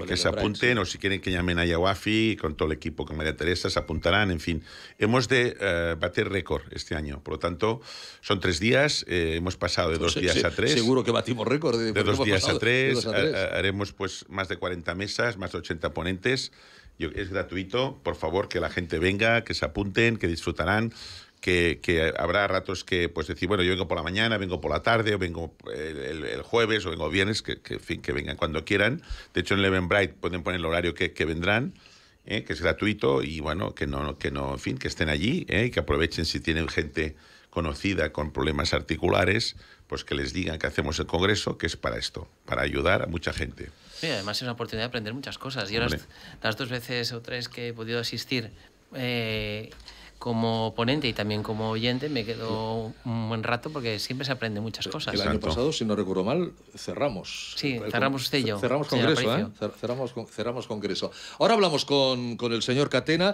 [SPEAKER 2] que se apunten o si quieren que llamen a Yawafi con todo el equipo con María Teresa, se apuntarán, en fin. Hemos de eh, bater récord este año, por lo tanto, son tres días, eh, hemos pasado de pues dos días a tres. Seguro
[SPEAKER 1] que batimos récord. ¿eh? De, pues dos días a tres,
[SPEAKER 2] haremos pues más de 40 mesas, más de 80 ponentes. Yo, es gratuito, por favor, que la gente venga, que se apunten, que disfrutarán que, habrá ratos que pues decir, bueno, yo vengo por la mañana, vengo por la tarde, o vengo el, jueves, o vengo viernes, que, fin, que vengan cuando quieran. De hecho, en Levenbright Bright pueden poner el horario que, que vendrán. ¿eh? que es gratuito y bueno que no que no en fin que estén allí ¿eh? y que aprovechen si tienen gente conocida con problemas articulares pues que les digan que hacemos el congreso que es para esto para ayudar a mucha gente
[SPEAKER 4] sí, además es una oportunidad de aprender muchas cosas y las, las, dos veces o tres que he podido asistir eh, como ponente y también como oyente me quedo un buen rato porque siempre se aprende muchas eh, cosas. El año pasado,
[SPEAKER 1] si no recuerdo mal, cerramos.
[SPEAKER 4] Sí, cerramos usted y Cerramos Congreso, ¿eh? Cerramos, Congreso.
[SPEAKER 1] Ahora hablamos con, con el señor Catena.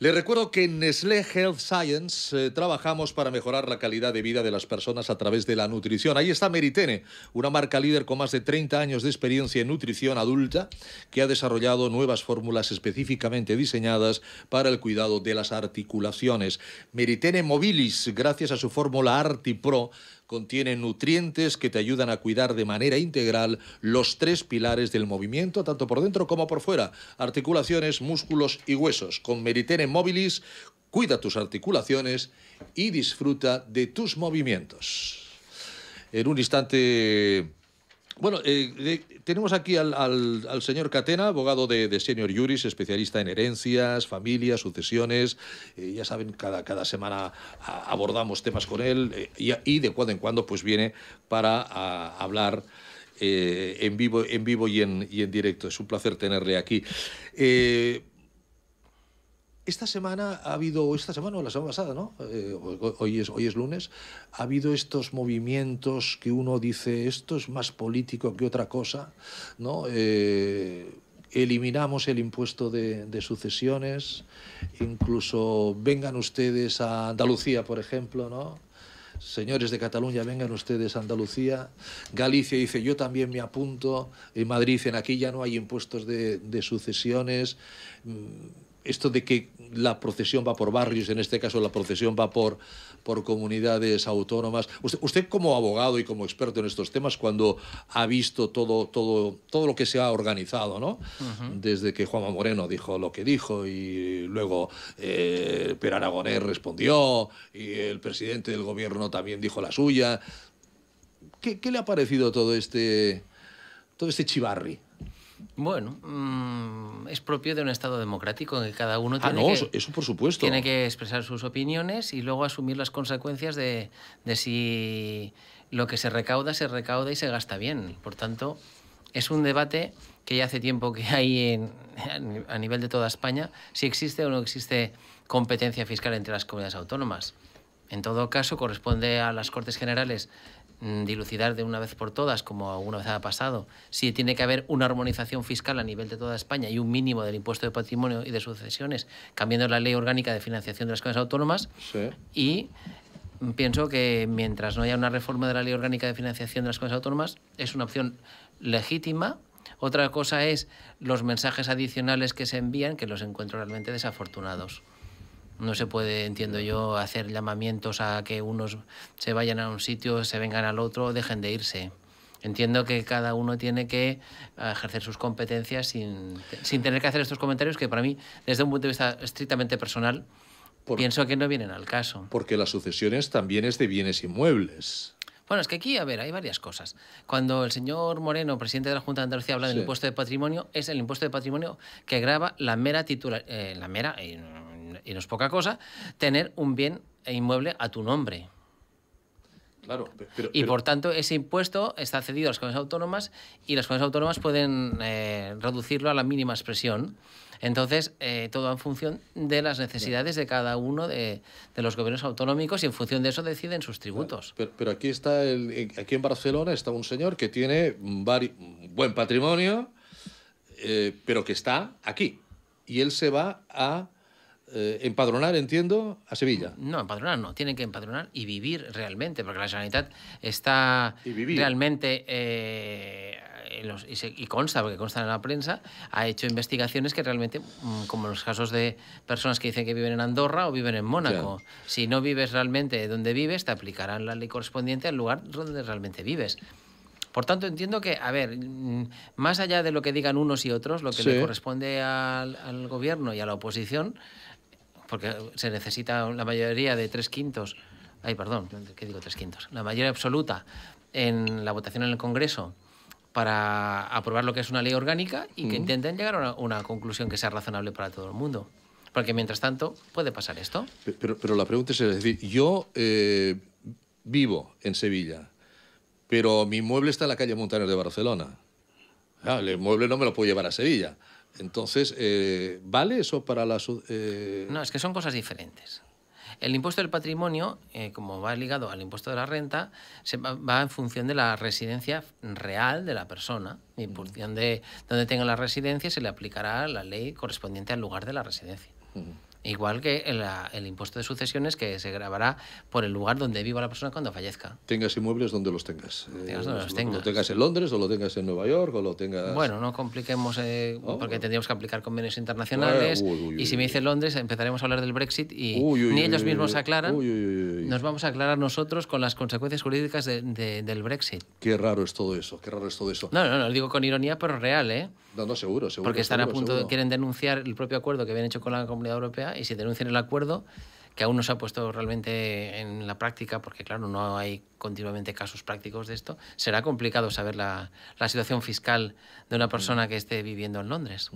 [SPEAKER 1] Les recuerdo que en Nestlé Health Science eh, trabajamos para mejorar la calidad de vida de las personas a través de la nutrición. Ahí está Meritene, una marca líder con más de 30 años de experiencia en nutrición adulta que ha desarrollado nuevas fórmulas específicamente diseñadas para el cuidado de las articulaciones. Meritene Mobilis, gracias a su fórmula ArtiPro, Pro, contiene nutrientes que te ayudan a cuidar de manera integral los tres pilares del movimiento, tanto por dentro como por fuera, articulaciones, músculos y huesos. Con Meritene Mobilis, cuida tus articulaciones y disfruta de tus movimientos. En un instante bueno, eh, tenemos aquí al, señor Catena, abogado de, Senior Juris, especialista en herencias, familias, sucesiones. Eh, ya saben, cada, cada semana abordamos temas con él eh, y, de cuando en cuando pues viene para hablar en vivo, en vivo y, en, y en directo. Es un placer tenerle aquí. Esta semana ha habido, esta semana o la semana pasada, ¿no? Eh, hoy, es, hoy es lunes, ha habido estos movimientos que uno dice, esto es más político que otra cosa, ¿no? Eh, eliminamos el impuesto de, sucesiones, incluso vengan ustedes a Andalucía, por ejemplo, ¿no? Señores de Cataluña, vengan ustedes a Andalucía. Galicia dice, yo también me apunto. En Madrid dicen, aquí ya no hay impuestos de sucesiones. Mm, esto de que la procesión va por barrios, en este caso la procesión va por, por comunidades autónomas. Usted, como abogado y como experto en estos temas, cuando ha visto todo, todo, todo lo que se ha organizado, ¿no? Desde que Juanma Moreno dijo lo que dijo y luego eh, Per Aragonés respondió y el presidente del gobierno también dijo la suya. ¿Qué, le ha parecido todo este, todo este chivarri?
[SPEAKER 4] Bueno, mm, es propio de un Estado democrático en que cada uno ah, tiene, que, tiene que expresar sus opiniones y luego asumir las consecuencias de, si lo que se recauda se recauda y se gasta bien. Por tanto, es un debate que ya hace tiempo que hay a nivel de toda España, si existe o no existe competencia fiscal entre las comunidades autónomas. En todo caso, corresponde a las Cortes Generales Mm, dilucidar de una vez por todas, como alguna vez ha pasado, si tiene que haber una armonización fiscal a nivel de toda España y un mínimo del impuesto de patrimonio y de sucesiones, cambiando la ley orgánica de financiación de las comunidades autónomas. Y pienso que mientras no haya una reforma de la ley orgánica de financiación de las comunidades autónomas, es una opción legítima. Otra cosa es los mensajes adicionales que se envían, que los encuentro realmente desafortunados. No se puede, entiendo yo, hacer llamamientos a que unos se vayan a un sitio, se vengan al otro, dejen de irse. Entiendo que cada uno tiene que ah, ejercer sus competencias sin, tener que hacer estos comentarios que para mí, desde un punto de vista estrictamente personal, pienso que no vienen al caso.
[SPEAKER 1] Porque las sucesiones también es de bienes inmuebles.
[SPEAKER 4] Bueno, es que aquí, a ver, hay varias cosas. Cuando el señor Moreno, presidente de la Junta de Andalucía, habla del impuesto de patrimonio, es el impuesto de patrimonio que graba la mera titular, eh, la mera, eh, y no es poca cosa, tener un bien inmueble a tu nombre. Claro, y por tanto, ese impuesto está cedido a las comunidades autónomas y las comunidades autónomas pueden eh, reducirlo a la mínima expresión. Entonces, eh, todo en función de las necesidades de cada uno de, los gobiernos autonómicos y en función de eso deciden sus tributos.
[SPEAKER 1] Pero, aquí está, aquí en Barcelona está un señor que tiene buen patrimonio, eh, pero que está aquí. Y él se va a eh, empadronar, entiendo, a Sevilla.
[SPEAKER 4] No, empadronar no, tienen que empadronar y vivir realmente, porque la sanidad está realmente... Eh, y, consta, porque consta en la prensa, ha hecho investigaciones que realmente, mm, como los casos de personas que dicen que viven en Andorra o viven en Mónaco, si no vives realmente donde vives, te aplicarán la ley correspondiente al lugar donde realmente vives. Por tanto, entiendo que, a ver, mm, más allá de lo que digan unos y otros, lo que le corresponde al, al, gobierno y a la oposición, porque se necesita la mayoría de tres quintos, ay, perdón, ¿qué digo tres quintos? La mayoría absoluta en la votación en el Congreso para aprobar lo que es una ley orgánica y que intenten llegar a una, conclusión que sea razonable para todo el mundo. Porque mientras tanto puede pasar esto.
[SPEAKER 1] Pero, la pregunta es, es decir, yo eh, vivo en Sevilla, pero mi mueble está en la calle Montaner de Barcelona. el mueble no me lo puedo llevar a Sevilla. Entonces, eh, ¿vale eso para la...
[SPEAKER 4] Eh? No, es que son cosas diferentes. El impuesto del patrimonio, eh, como va ligado al impuesto de la renta, se va, en función de la residencia real de la persona. En función de donde tenga la residencia, se le aplicará la ley correspondiente al lugar de la residencia. Igual que el, impuesto de sucesiones que se grabará por el lugar donde viva la persona cuando fallezca.
[SPEAKER 1] Tengas inmuebles donde los tengas. tengas donde los eh, tengas. Lo tengas en Londres o lo tengas en Nueva York o lo tengas... Bueno, no
[SPEAKER 4] compliquemos eh, oh, porque tendríamos que aplicar convenios internacionales. Ah, y si me dice Londres empezaremos a hablar del Brexit y ni ellos mismos aclaran. Nos vamos a aclarar nosotros con las consecuencias jurídicas del Brexit.
[SPEAKER 1] Qué raro es todo eso, qué raro es todo eso. No,
[SPEAKER 4] no, no, lo digo con ironía, pero real, ¿eh? No, no, seguro,
[SPEAKER 1] seguro. Porque están a punto, quieren
[SPEAKER 4] denunciar el propio acuerdo que habían hecho con la Comunidad Europea y si denuncian el acuerdo, que aún no se ha puesto realmente en la práctica, porque claro, no hay continuamente casos prácticos de esto, será complicado saber la, situación fiscal de una mm. persona que esté viviendo en Londres.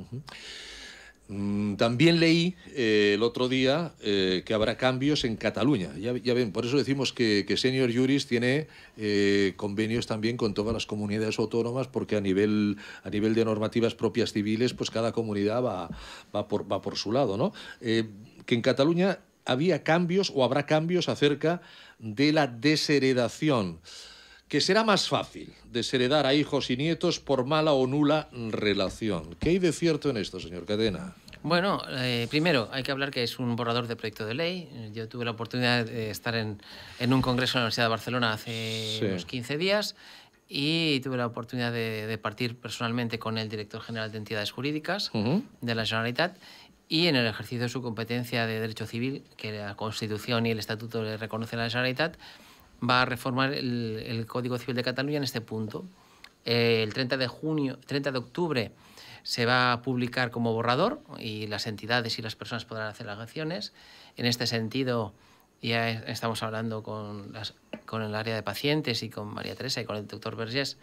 [SPEAKER 1] Mm, también leí eh, el otro día eh, que habrá cambios en Cataluña. Ya, ven, por eso decimos que, que Senior Juris tiene eh, convenios también con todas las comunidades autónomas, porque a nivel, a nivel de normativas propias civiles, pues cada comunidad va, va, por, va por su lado. que en Cataluña había cambios o habrá cambios acerca de la desheredación que será más fácil desheredar a hijos y nietos por mala o nula relación. ¿Qué hay de cierto en esto, señor Cadena?
[SPEAKER 4] Bueno, eh, primero hay que hablar que es un borrador de proyecto de ley. Yo tuve la oportunidad de estar en, un congreso en la Universidad de Barcelona hace unos 15 días y tuve la oportunidad de, partir personalmente con el director general de entidades jurídicas de la Generalitat y en el ejercicio de su competencia de derecho civil, que la Constitución y el Estatuto le reconocen a la Generalitat, va a reformar el, Código Civil de Cataluña en este punto. Eh, el 30 de junio, 30 de octubre se va a publicar como borrador y las entidades y las personas podrán hacer alegaciones En este sentido, ya estamos hablando con, el área de pacientes y con María Teresa y con el doctor Vergés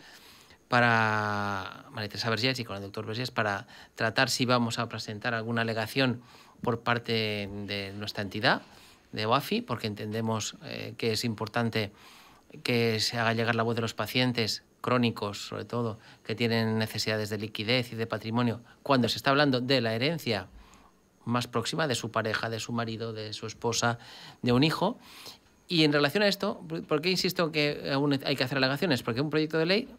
[SPEAKER 4] para María Teresa Vergés y con el doctor Vergés para tratar si vamos a presentar alguna alegación por parte de nuestra entidad de WAFI, porque entendemos eh, que es importante que se haga llegar la voz de los pacientes crónicos, sobre todo, que tienen necesidades de liquidez y de patrimonio, cuando se está hablando de la herencia más próxima de su pareja, de su marido, de su esposa, de un hijo. Y en relación a esto, ¿por qué insisto que hay que hacer alegaciones? Porque un proyecto de ley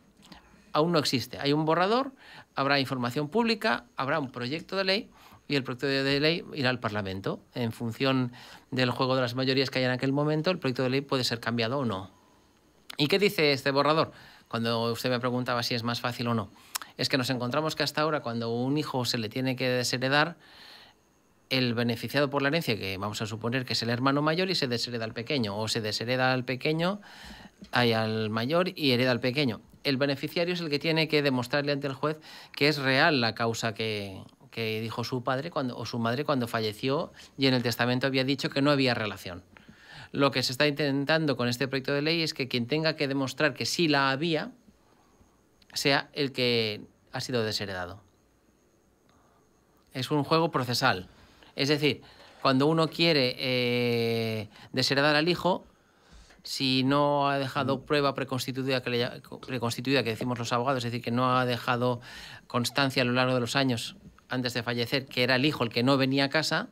[SPEAKER 4] aún no existe. Hay un borrador, habrá información pública, habrá un proyecto de ley y el proyecto de ley irá al Parlamento. En función del juego de las mayorías que haya en aquel momento, el proyecto de ley puede ser cambiado o no. ¿Y qué dice este borrador? Cuando usted me preguntaba si es más fácil o no. Es que nos encontramos que hasta ahora, cuando un hijo se le tiene que desheredar, el beneficiado por la herencia, que vamos a suponer que es el hermano mayor, y se deshereda al pequeño, o se deshereda al pequeño, hay al mayor y hereda al pequeño. El beneficiario es el que tiene que demostrarle ante el juez que es real la causa que, que dijo su padre cuando, o su madre cuando falleció y en el testamento había dicho que no había relación. Lo que se está intentando con este proyecto de ley es que quien tenga que demostrar que sí la había sea el que ha sido desheredado. Es un juego procesal. Es decir, cuando uno quiere eh, desheredar al hijo, si no ha dejado mm. prueba preconstituida que, preconstituida que decimos los abogados, es decir, que no ha dejado constancia a lo largo de los años antes de fallecer, que era el hijo el que no venía a casa,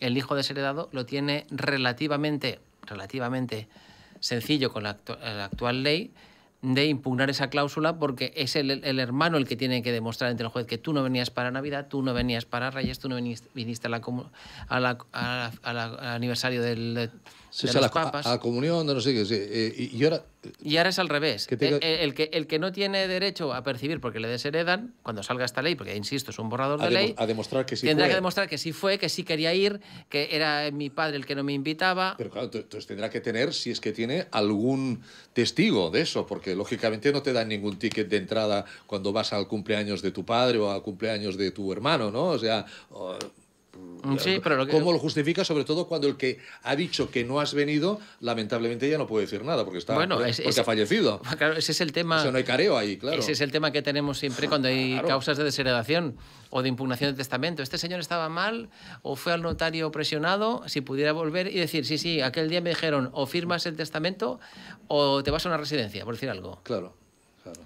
[SPEAKER 4] el hijo desheredado lo tiene relativamente, relativamente sencillo con la, actual ley de impugnar esa cláusula porque es el, hermano el que tiene que demostrar ante el juez que tú no venías para Navidad, tú no venías para Reyes, tú no viniste, la, al aniversario del, sí, la, A,
[SPEAKER 1] comunión, no sé qué. Eh, y, ahora,
[SPEAKER 4] y ahora es al revés. Eh, eh, el, que, el que no tiene derecho a percibir porque le desheredan, cuando salga esta ley, porque insisto, es un borrador de ley. A demostrar que Tendrá que demostrar que sí fue, que sí quería ir, que era mi padre el que no me invitaba. Pero claro, entonces tendrá
[SPEAKER 1] que tener, si es que tiene algún testigo de eso, porque lógicamente no te dan ningún ticket de entrada cuando vas al cumpleaños de tu padre o al cumpleaños de tu hermano, ¿no? O sea. Mm, pero ¿Cómo lo justifica? Sobre todo cuando el que ha dicho que no has venido, lamentablemente ya no puede decir nada porque
[SPEAKER 2] está bueno, porque ha fallecido.
[SPEAKER 4] ese es el tema. no careo ahí, claro. Ese es el tema que tenemos siempre cuando hay causas de desheredación o de impugnación de testamento. Este señor estaba mal o fue al notario presionado, si pudiera volver y decir, sí, sí, aquel día me dijeron o firmas el testamento o te vas a una residencia, por decir algo. Claro,
[SPEAKER 2] claro.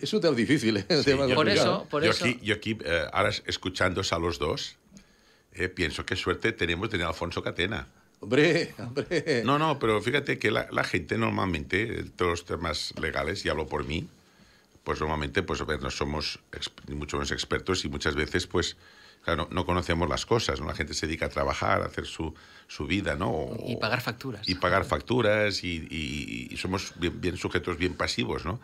[SPEAKER 2] es un tema difícil. ¿eh? por eso, yo Aquí, yo aquí, eh, ahora escuchándos a los dos, eh, pienso qué suerte tenemos de tener a Alfonso Catena.
[SPEAKER 1] Hombre, hombre.
[SPEAKER 2] No, no, pero fíjate que la, gente normalmente, todos los temas legales, y hablo por mí, pues normalmente, pues no somos mucho menos expertos y muchas veces, pues no conocemos las cosas, La gente se dedica a trabajar, a hacer su, vida, ¿no? y pagar facturas. Y pagar facturas y, somos bien, sujetos, bien pasivos, ¿no?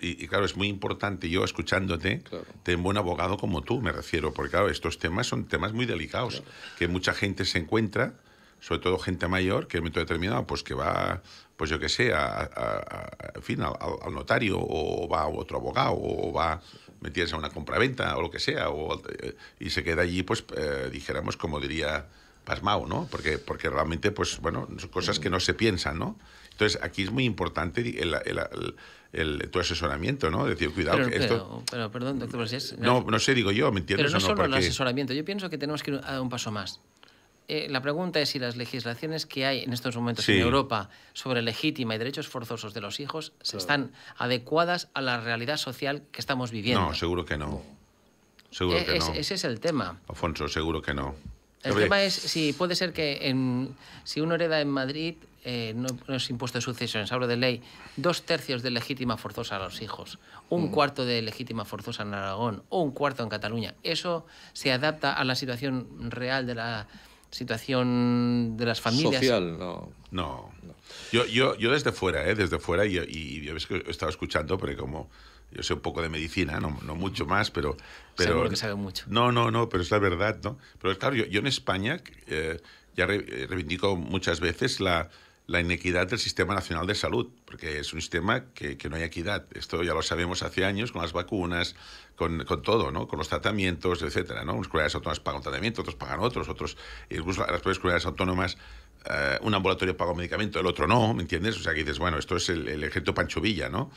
[SPEAKER 2] Y, claro, es muy importante, yo escuchándote, tener un buen abogado como tú, me refiero, porque claro, estos temas son temas muy delicados, que mucha gente se encuentra, sobre todo gente mayor, que en un momento determinado, pues que va pues yo qué sé, a, al, al, notario o va a otro abogado o va metieras a una compraventa o lo que sea, o, eh, y se queda allí, pues, eh, dijéramos, como diría Pasmao, ¿no? Porque, porque realmente, pues, bueno, son cosas que no se piensan, ¿no? Entonces, aquí es muy importante el, el, el, tu asesoramiento, ¿no? Decir, cuidado, que esto...
[SPEAKER 4] Pero, perdón, doctor, No, no sé, digo yo, ¿me entiendes? Pero no, solo el asesoramiento, yo pienso que tenemos que ir a un paso más. Eh, la pregunta es si las legislaciones que hay en estos momentos en Europa sobre legítima y derechos forzosos de los hijos se están adecuadas a la realidad social que estamos viviendo. No,
[SPEAKER 2] seguro que no. Seguro e-, que no. Ese
[SPEAKER 4] es el tema.
[SPEAKER 2] Afonso, seguro que no.
[SPEAKER 4] El tema es si puede ser que en, si uno hereda en Madrid, eh, no, es impuesto de sucesiones, hablo de ley, dos tercios de legítima forzosa a los hijos, un mm. cuarto de legítima forzosa en Aragón o un cuarto en Cataluña. ¿Eso se adapta a la situación real de la situación de las familias. Social,
[SPEAKER 2] no. No. Yo, yo, yo desde fuera, ¿eh? desde fuera, y, yo ves que he estado escuchando, porque como yo sé un poco de medicina, no, no mucho más, pero... pero Seguro que sabe mucho. No, no, no, pero es la verdad, ¿no? Pero claro, yo, en España eh, ya eh, reivindico muchas veces la la inequidad del Sistema Nacional de Salud, porque es un sistema que, que, no hay equidad. Esto ya lo sabemos hace años con las vacunas, con, con todo, ¿no? con los tratamientos, etcétera. ¿no? Unas comunidades autónomas pagan un tratamiento, otros pagan otros, otros ...y las propias comunidades autónomas, eh, un ambulatorio paga un medicamento, el otro no, ¿me entiendes? O sea, que dices, bueno, esto es el, el ejército Pancho Villa, ¿no?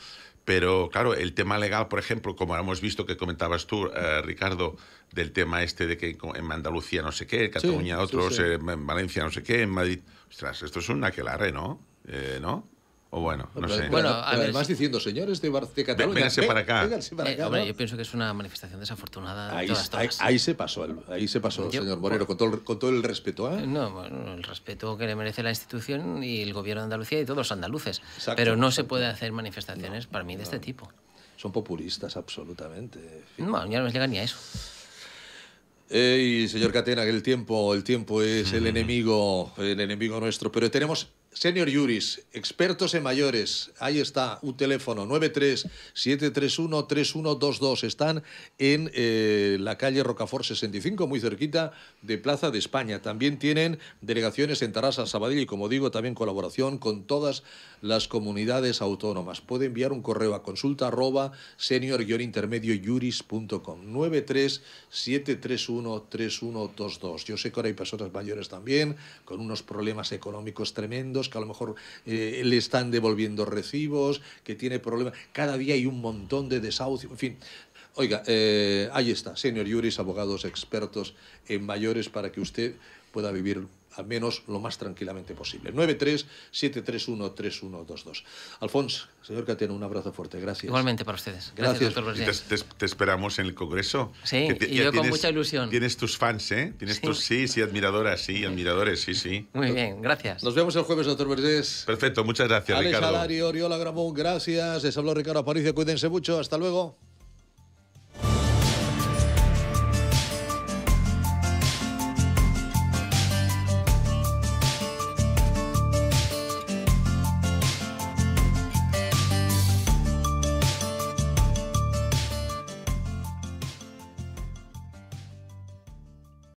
[SPEAKER 2] Pero claro, el tema legal, por ejemplo, como hemos visto que comentabas tú, eh, Ricardo, del tema este de que en Andalucía no sé qué, en Cataluña otros, eh, en Valencia no sé qué, en Madrid Ostras, esto es un aquelarre, ¿no? Eh, ¿no? O bueno, no pues sé. además
[SPEAKER 1] diciendo, señores de,
[SPEAKER 2] Cataluña, para acá. Eh,
[SPEAKER 4] yo pienso que es una manifestación desafortunada.
[SPEAKER 1] Ahí, se pasó, ahí se pasó, señor Moreno, con todo, el, con todo el respeto.
[SPEAKER 4] ¿eh? No, bueno, el respeto que le merece la institución y el gobierno de Andalucía y todos los andaluces. pero no se puede hacer manifestaciones, para mí, de este tipo.
[SPEAKER 1] Son populistas, absolutamente.
[SPEAKER 4] No, ya no me llega ni a eso.
[SPEAKER 1] Ey, señor Catena, que el tiempo, el tiempo es el enemigo, el enemigo nuestro. Pero tenemos señor Yuris expertos en mayores. Ahí está, un teléfono, 93-731-3122. Están en eh, la calle Rocafort 65, muy cerquita de Plaza de España. También tienen delegaciones en Tarasa, Sabadell y, como digo, también colaboración con todas las comunidades autónomas. Puede enviar un correo a consulta arroba senior dos 937313122. Yo sé que ahora hay personas mayores también con unos problemas económicos tremendos que a lo mejor eh, le están devolviendo recibos, que tiene problemas. Cada día hay un montón de desahucios, en fin. Oiga, eh, ahí está, señor Juris, abogados expertos en mayores para que usted pueda vivir al menos lo más tranquilamente posible. 937313122. Alfonso, señor Catena, un abrazo fuerte. Gracias. Igualmente
[SPEAKER 4] para ustedes. Gracias, doctor te,
[SPEAKER 2] te, esperamos en el Congreso. Sí, y yo con mucha ilusión. Tienes tus fans, ¿eh? Tienes tus sí, sí, admiradoras, sí, admiradores, sí, sí. Muy bien, gracias. Nos vemos el jueves, doctor Vergés. Perfecto, muchas gracias, Alex Ricardo. Salario,
[SPEAKER 1] Oriola Gramón, gracias. Les habló Ricardo Aparicio, cuídense mucho. Hasta luego.